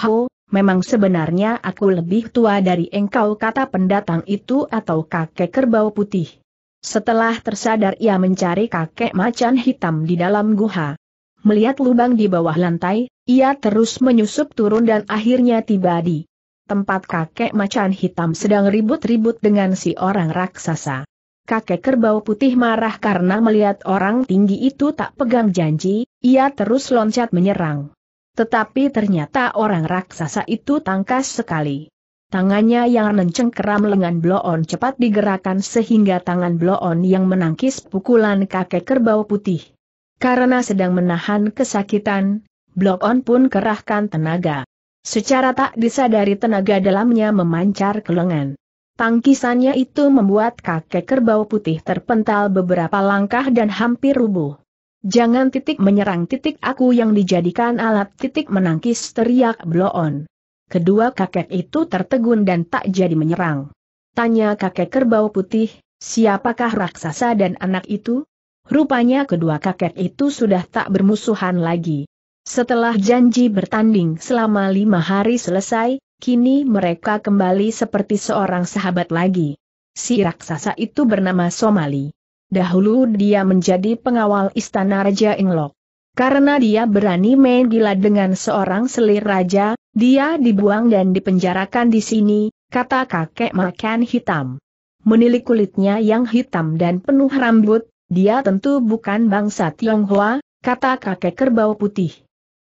Speaker 1: Ho, Memang sebenarnya aku lebih tua dari engkau kata pendatang itu atau kakek kerbau putih. Setelah tersadar ia mencari kakek macan hitam di dalam guha. Melihat lubang di bawah lantai, ia terus menyusup turun dan akhirnya tiba di tempat kakek macan hitam sedang ribut-ribut dengan si orang raksasa. Kakek kerbau putih marah karena melihat orang tinggi itu tak pegang janji, ia terus loncat menyerang. Tetapi ternyata orang raksasa itu tangkas sekali. Tangannya yang nenceng keram lengan bloon cepat digerakkan sehingga tangan bloon yang menangkis pukulan kakek kerbau putih. Karena sedang menahan kesakitan, Blok On pun kerahkan tenaga. Secara tak disadari tenaga dalamnya memancar ke lengan. Tangkisannya itu membuat kakek kerbau putih terpental beberapa langkah dan hampir rubuh. Jangan titik menyerang titik aku yang dijadikan alat titik menangkis teriak Blok On. Kedua kakek itu tertegun dan tak jadi menyerang. Tanya kakek kerbau putih, siapakah raksasa dan anak itu? Rupanya kedua kakek itu sudah tak bermusuhan lagi. Setelah janji bertanding selama lima hari selesai, kini mereka kembali seperti seorang sahabat lagi. Si raksasa itu bernama Somali. Dahulu dia menjadi pengawal istana Raja Inglok. Karena dia berani main gila dengan seorang selir raja, dia dibuang dan dipenjarakan di sini, kata kakek makan hitam. Menilik kulitnya yang hitam dan penuh rambut, dia tentu bukan bangsa Tionghoa, kata kakek kerbau putih.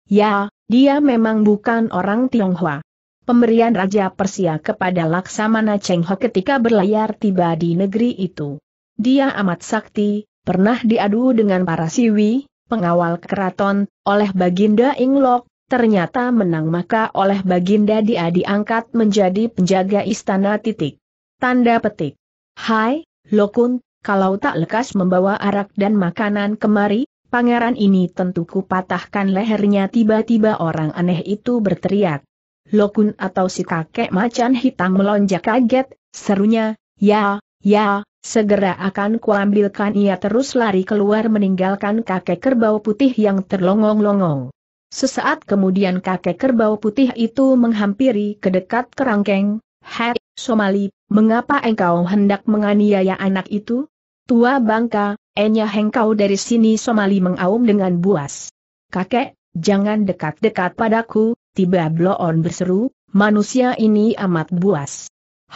Speaker 1: Ya, dia memang bukan orang Tionghoa. Pemberian Raja Persia kepada Laksamana Cheng Ho ketika berlayar tiba di negeri itu. Dia amat sakti, pernah diadu dengan para siwi, pengawal keraton, oleh Baginda Inglok, ternyata menang maka oleh Baginda dia diangkat menjadi penjaga istana titik. Tanda petik. Hai, Lokun, kalau tak lekas membawa arak dan makanan kemari, pangeran ini tentu kupatahkan lehernya tiba-tiba orang aneh itu berteriak. Lokun atau si kakek macan hitam melonjak kaget, serunya, ya, ya, segera akan kuambilkan ia terus lari keluar meninggalkan kakek kerbau putih yang terlongong-longong. Sesaat kemudian kakek kerbau putih itu menghampiri ke dekat kerangkeng, Hei, Somali, mengapa engkau hendak menganiaya anak itu? Tua bangka, enya engkau dari sini Somali mengaum dengan buas. Kakek, jangan dekat-dekat padaku, tiba Bloon berseru, manusia ini amat buas.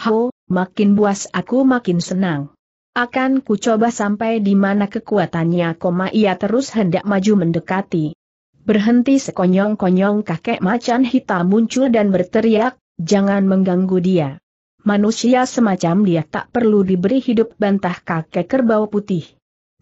Speaker 1: Ho, makin buas aku makin senang. Akan ku coba sampai di mana kekuatannya, koma ia terus hendak maju mendekati. Berhenti sekonyong-konyong kakek macan hitam muncul dan berteriak, Jangan mengganggu dia. Manusia semacam dia tak perlu diberi hidup bantah kakek kerbau putih.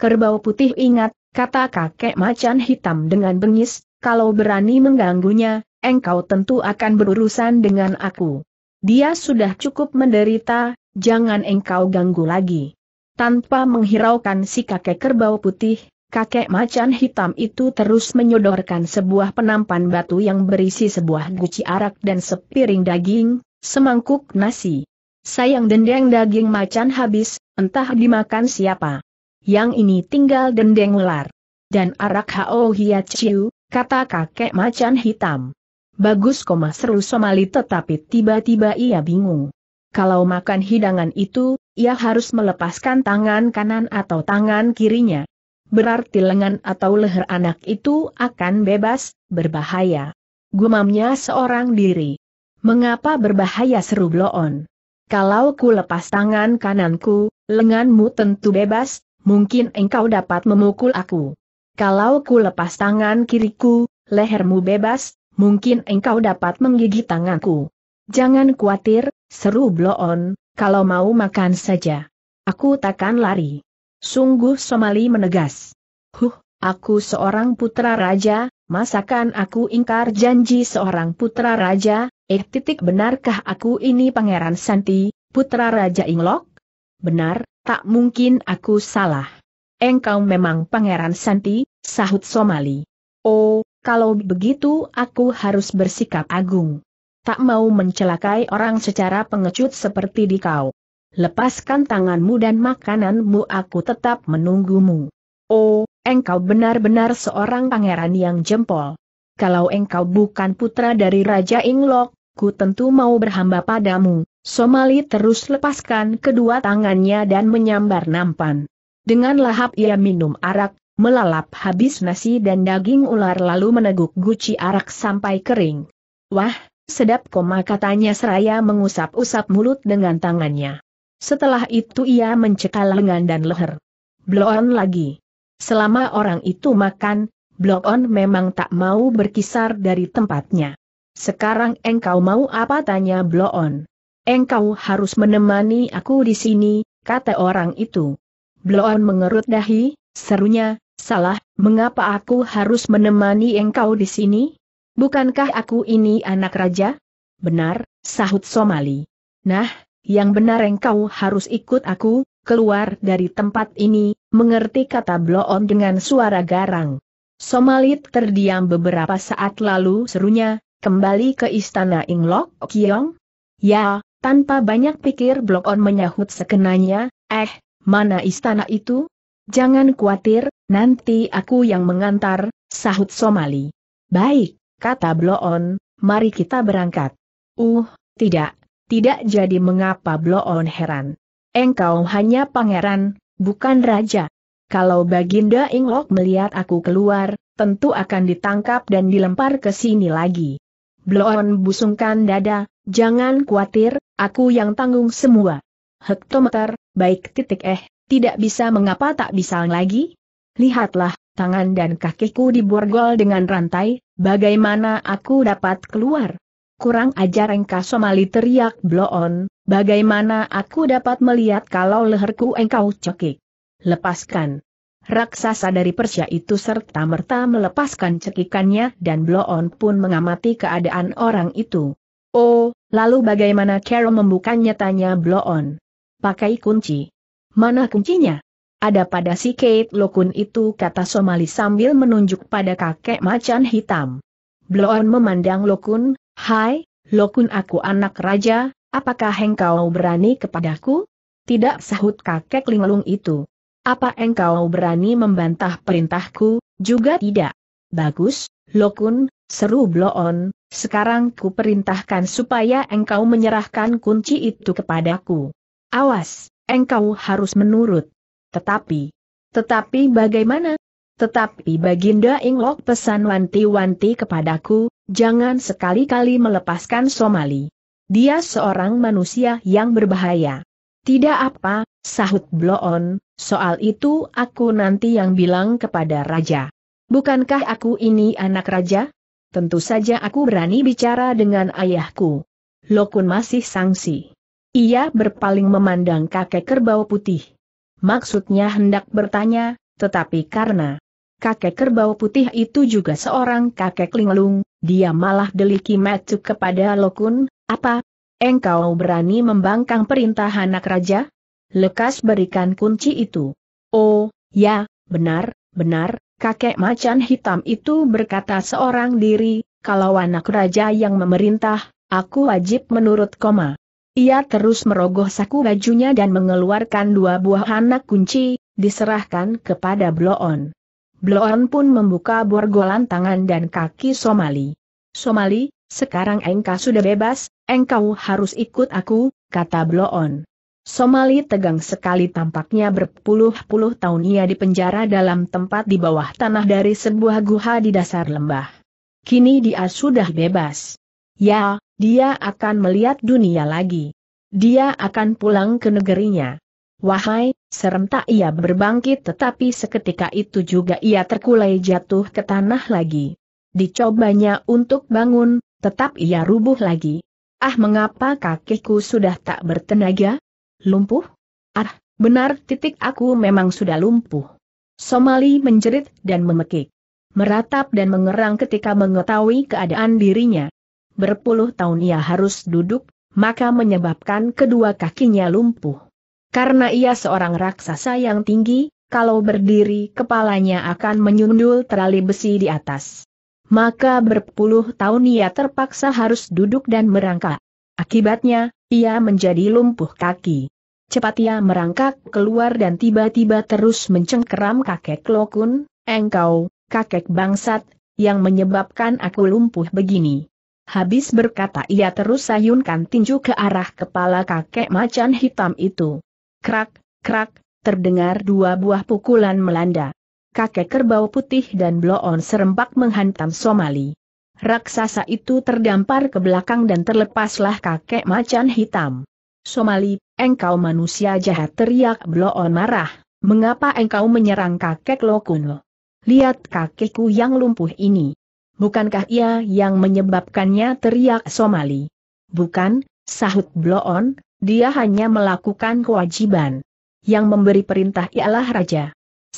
Speaker 1: Kerbau putih ingat, kata kakek macan hitam dengan bengis, kalau berani mengganggunya, engkau tentu akan berurusan dengan aku. Dia sudah cukup menderita, jangan engkau ganggu lagi. Tanpa menghiraukan si kakek kerbau putih, Kakek macan hitam itu terus menyodorkan sebuah penampan batu yang berisi sebuah guci arak dan sepiring daging, semangkuk nasi. Sayang dendeng daging macan habis, entah dimakan siapa. Yang ini tinggal dendeng ular. Dan arak hao hia ciu, kata kakek macan hitam. Bagus koma seru Somali tetapi tiba-tiba ia bingung. Kalau makan hidangan itu, ia harus melepaskan tangan kanan atau tangan kirinya berarti lengan atau leher anak itu akan bebas, berbahaya. Gumamnya seorang diri. Mengapa berbahaya seru Bloon? Kalau ku lepas tangan kananku, lenganmu tentu bebas, mungkin engkau dapat memukul aku. Kalau ku lepas tangan kiriku, lehermu bebas, mungkin engkau dapat menggigit tanganku. Jangan khawatir, seru Bloon, kalau mau makan saja. Aku takkan lari. Sungguh Somali menegas. Huh, aku seorang putra raja, masakan aku ingkar janji seorang putra raja, eh titik benarkah aku ini Pangeran Santi, putra raja Inglok? Benar, tak mungkin aku salah. Engkau memang Pangeran Santi, sahut Somali. Oh, kalau begitu aku harus bersikap agung. Tak mau mencelakai orang secara pengecut seperti di kau lepaskan tanganmu dan makananmu aku tetap menunggumu. Oh, engkau benar-benar seorang pangeran yang jempol. Kalau engkau bukan putra dari Raja Inglok, ku tentu mau berhamba padamu. Somali terus lepaskan kedua tangannya dan menyambar nampan. Dengan lahap ia minum arak, melalap habis nasi dan daging ular lalu meneguk guci arak sampai kering. Wah, sedap koma katanya seraya mengusap-usap mulut dengan tangannya. Setelah itu ia mencekal lengan dan leher. Bloon lagi. Selama orang itu makan, Bloon memang tak mau berkisar dari tempatnya. Sekarang engkau mau apa tanya Bloon? Engkau harus menemani aku di sini, kata orang itu. Bloon mengerut dahi, serunya, salah, mengapa aku harus menemani engkau di sini? Bukankah aku ini anak raja? Benar, sahut Somali. Nah, yang benar engkau harus ikut aku, keluar dari tempat ini, mengerti kata Bloon dengan suara garang. Somalit terdiam beberapa saat lalu serunya, kembali ke istana Inglok Kiong? Ya, tanpa banyak pikir Bloon menyahut sekenanya, eh, mana istana itu? Jangan khawatir, nanti aku yang mengantar, sahut Somali. Baik, kata Bloon, mari kita berangkat. Uh, tidak, tidak jadi mengapa Bloon heran. Engkau hanya pangeran, bukan raja. Kalau Baginda Inglok melihat aku keluar, tentu akan ditangkap dan dilempar ke sini lagi. Bloon busungkan dada, jangan khawatir, aku yang tanggung semua. Hektometer, baik titik eh, tidak bisa mengapa tak bisa lagi? Lihatlah, tangan dan kakiku diborgol dengan rantai, bagaimana aku dapat keluar? Kurang ajar engkau Somali teriak Bloon, bagaimana aku dapat melihat kalau leherku engkau cekik? Lepaskan. Raksasa dari Persia itu serta-merta melepaskan cekikannya dan Bloon pun mengamati keadaan orang itu. Oh, lalu bagaimana Carol membukanya tanya Bloon. Pakai kunci. Mana kuncinya? Ada pada si Kate Lokun itu kata Somali sambil menunjuk pada kakek macan hitam. Bloon memandang Lokun, Hai, Lokun aku anak raja, apakah engkau berani kepadaku? Tidak sahut kakek linglung itu. Apa engkau berani membantah perintahku, juga tidak? Bagus, Lokun, seru Bloon, sekarang ku perintahkan supaya engkau menyerahkan kunci itu kepadaku. Awas, engkau harus menurut. Tetapi, tetapi bagaimana? Tetapi Baginda Inglok pesan wanti-wanti kepadaku, jangan sekali-kali melepaskan Somali. Dia seorang manusia yang berbahaya. Tidak apa, sahut Bloon, soal itu aku nanti yang bilang kepada Raja. Bukankah aku ini anak Raja? Tentu saja aku berani bicara dengan ayahku. Lokun masih sangsi. Ia berpaling memandang kakek kerbau putih. Maksudnya hendak bertanya, tetapi karena kakek kerbau putih itu juga seorang kakek linglung, dia malah deliki metu kepada Lokun, apa? Engkau berani membangkang perintah anak raja? Lekas berikan kunci itu. Oh, ya, benar, benar, kakek macan hitam itu berkata seorang diri, kalau anak raja yang memerintah, aku wajib menurut koma. Ia terus merogoh saku bajunya dan mengeluarkan dua buah anak kunci, diserahkan kepada Bloon. Bloon pun membuka borgolan tangan dan kaki Somali. Somali, sekarang engkau sudah bebas, engkau harus ikut aku, kata Bloon. Somali tegang sekali tampaknya berpuluh-puluh tahun ia dipenjara dalam tempat di bawah tanah dari sebuah guha di dasar lembah. Kini dia sudah bebas. Ya, dia akan melihat dunia lagi. Dia akan pulang ke negerinya. Wahai Serentak ia berbangkit tetapi seketika itu juga ia terkulai jatuh ke tanah lagi. Dicobanya untuk bangun, tetap ia rubuh lagi. Ah mengapa kakiku sudah tak bertenaga? Lumpuh? Ah, benar titik aku memang sudah lumpuh. Somali menjerit dan memekik. Meratap dan mengerang ketika mengetahui keadaan dirinya. Berpuluh tahun ia harus duduk, maka menyebabkan kedua kakinya lumpuh. Karena ia seorang raksasa yang tinggi, kalau berdiri kepalanya akan menyundul terali besi di atas. Maka berpuluh tahun ia terpaksa harus duduk dan merangkak. Akibatnya, ia menjadi lumpuh kaki. Cepat ia merangkak keluar dan tiba-tiba terus mencengkeram kakek Lokun, engkau, kakek bangsat, yang menyebabkan aku lumpuh begini. Habis berkata ia terus sayunkan tinju ke arah kepala kakek macan hitam itu. Krak, krak, terdengar dua buah pukulan melanda. Kakek kerbau putih dan bloon serempak menghantam Somali. Raksasa itu terdampar ke belakang dan terlepaslah kakek macan hitam. Somali, engkau manusia jahat teriak bloon marah, mengapa engkau menyerang kakek Lokuno? Lihat kakekku yang lumpuh ini. Bukankah ia yang menyebabkannya teriak Somali? Bukan, sahut bloon, dia hanya melakukan kewajiban. Yang memberi perintah ialah raja.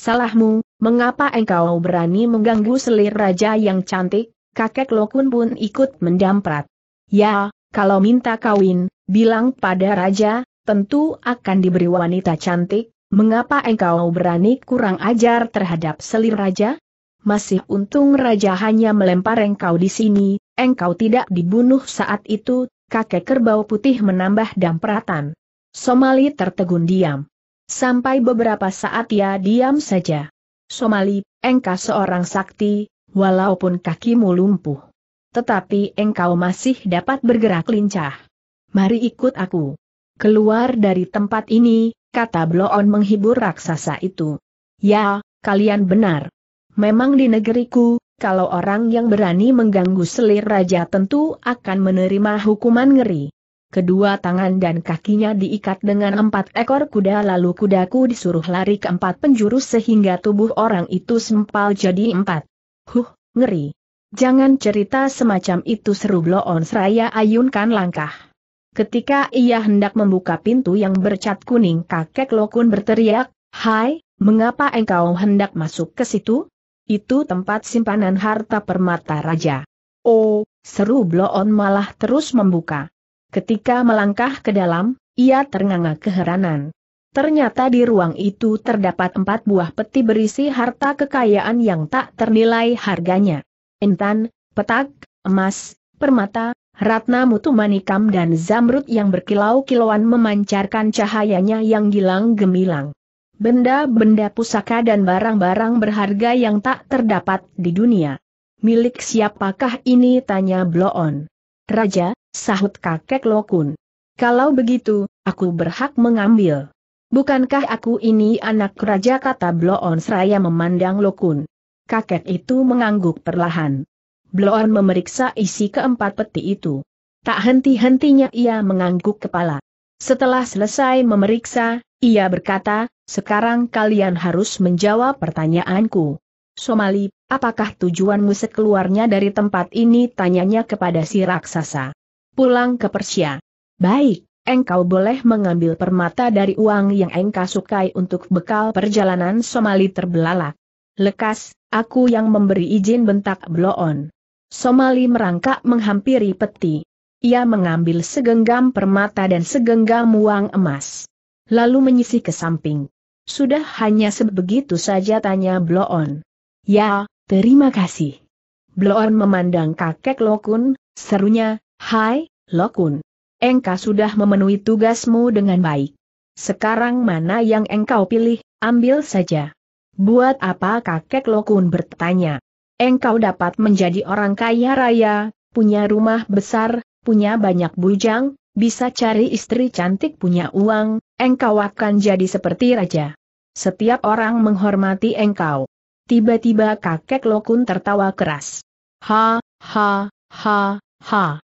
Speaker 1: Salahmu, mengapa engkau berani mengganggu selir raja yang cantik? Kakek Lokun pun ikut mendamprat. Ya, kalau minta kawin, bilang pada raja, tentu akan diberi wanita cantik, mengapa engkau berani kurang ajar terhadap selir raja? Masih untung raja hanya melempar engkau di sini, engkau tidak dibunuh saat itu, kakek kerbau putih menambah dampratan. Somali tertegun diam. Sampai beberapa saat ia diam saja. Somali, engkau seorang sakti, walaupun kakimu lumpuh. Tetapi engkau masih dapat bergerak lincah. Mari ikut aku. Keluar dari tempat ini, kata Bloon menghibur raksasa itu. Ya, kalian benar. Memang di negeriku, kalau orang yang berani mengganggu selir raja tentu akan menerima hukuman ngeri. Kedua tangan dan kakinya diikat dengan empat ekor kuda lalu kudaku disuruh lari ke empat penjuru sehingga tubuh orang itu sempal jadi empat. Huh, ngeri. Jangan cerita semacam itu seru Bloon Seraya ayunkan langkah. Ketika ia hendak membuka pintu yang bercat kuning kakek Lokun berteriak, Hai, mengapa engkau hendak masuk ke situ? Itu tempat simpanan harta permata raja. Oh, seru Bloon malah terus membuka. Ketika melangkah ke dalam, ia ternganga keheranan. Ternyata di ruang itu terdapat empat buah peti berisi harta kekayaan yang tak ternilai harganya. Intan, petak, emas, permata, ratna mutu manikam dan zamrud yang berkilau-kilauan memancarkan cahayanya yang gilang gemilang benda-benda pusaka dan barang-barang berharga yang tak terdapat di dunia. Milik siapakah ini tanya Bloon. Raja, sahut kakek Lokun. Kalau begitu, aku berhak mengambil. Bukankah aku ini anak raja kata Bloon seraya memandang Lokun. Kakek itu mengangguk perlahan. Bloon memeriksa isi keempat peti itu. Tak henti-hentinya ia mengangguk kepala. Setelah selesai memeriksa, ia berkata, sekarang kalian harus menjawab pertanyaanku. Somali, apakah tujuanmu sekeluarnya dari tempat ini? Tanyanya kepada si raksasa. Pulang ke Persia. Baik, engkau boleh mengambil permata dari uang yang engkau sukai untuk bekal perjalanan Somali terbelalak. Lekas, aku yang memberi izin bentak bloon. Somali merangkak menghampiri peti. Ia mengambil segenggam permata dan segenggam uang emas. Lalu menyisih ke samping. Sudah hanya sebegitu saja tanya Bloon. Ya, terima kasih. Bloon memandang kakek Lokun, serunya, Hai, Lokun. Engkau sudah memenuhi tugasmu dengan baik. Sekarang mana yang engkau pilih, ambil saja. Buat apa kakek Lokun bertanya? Engkau dapat menjadi orang kaya raya, punya rumah besar, punya banyak bujang, bisa cari istri cantik punya uang, Engkau akan jadi seperti raja. Setiap orang menghormati engkau. Tiba-tiba kakek Lokun tertawa keras. Ha, ha, ha, ha.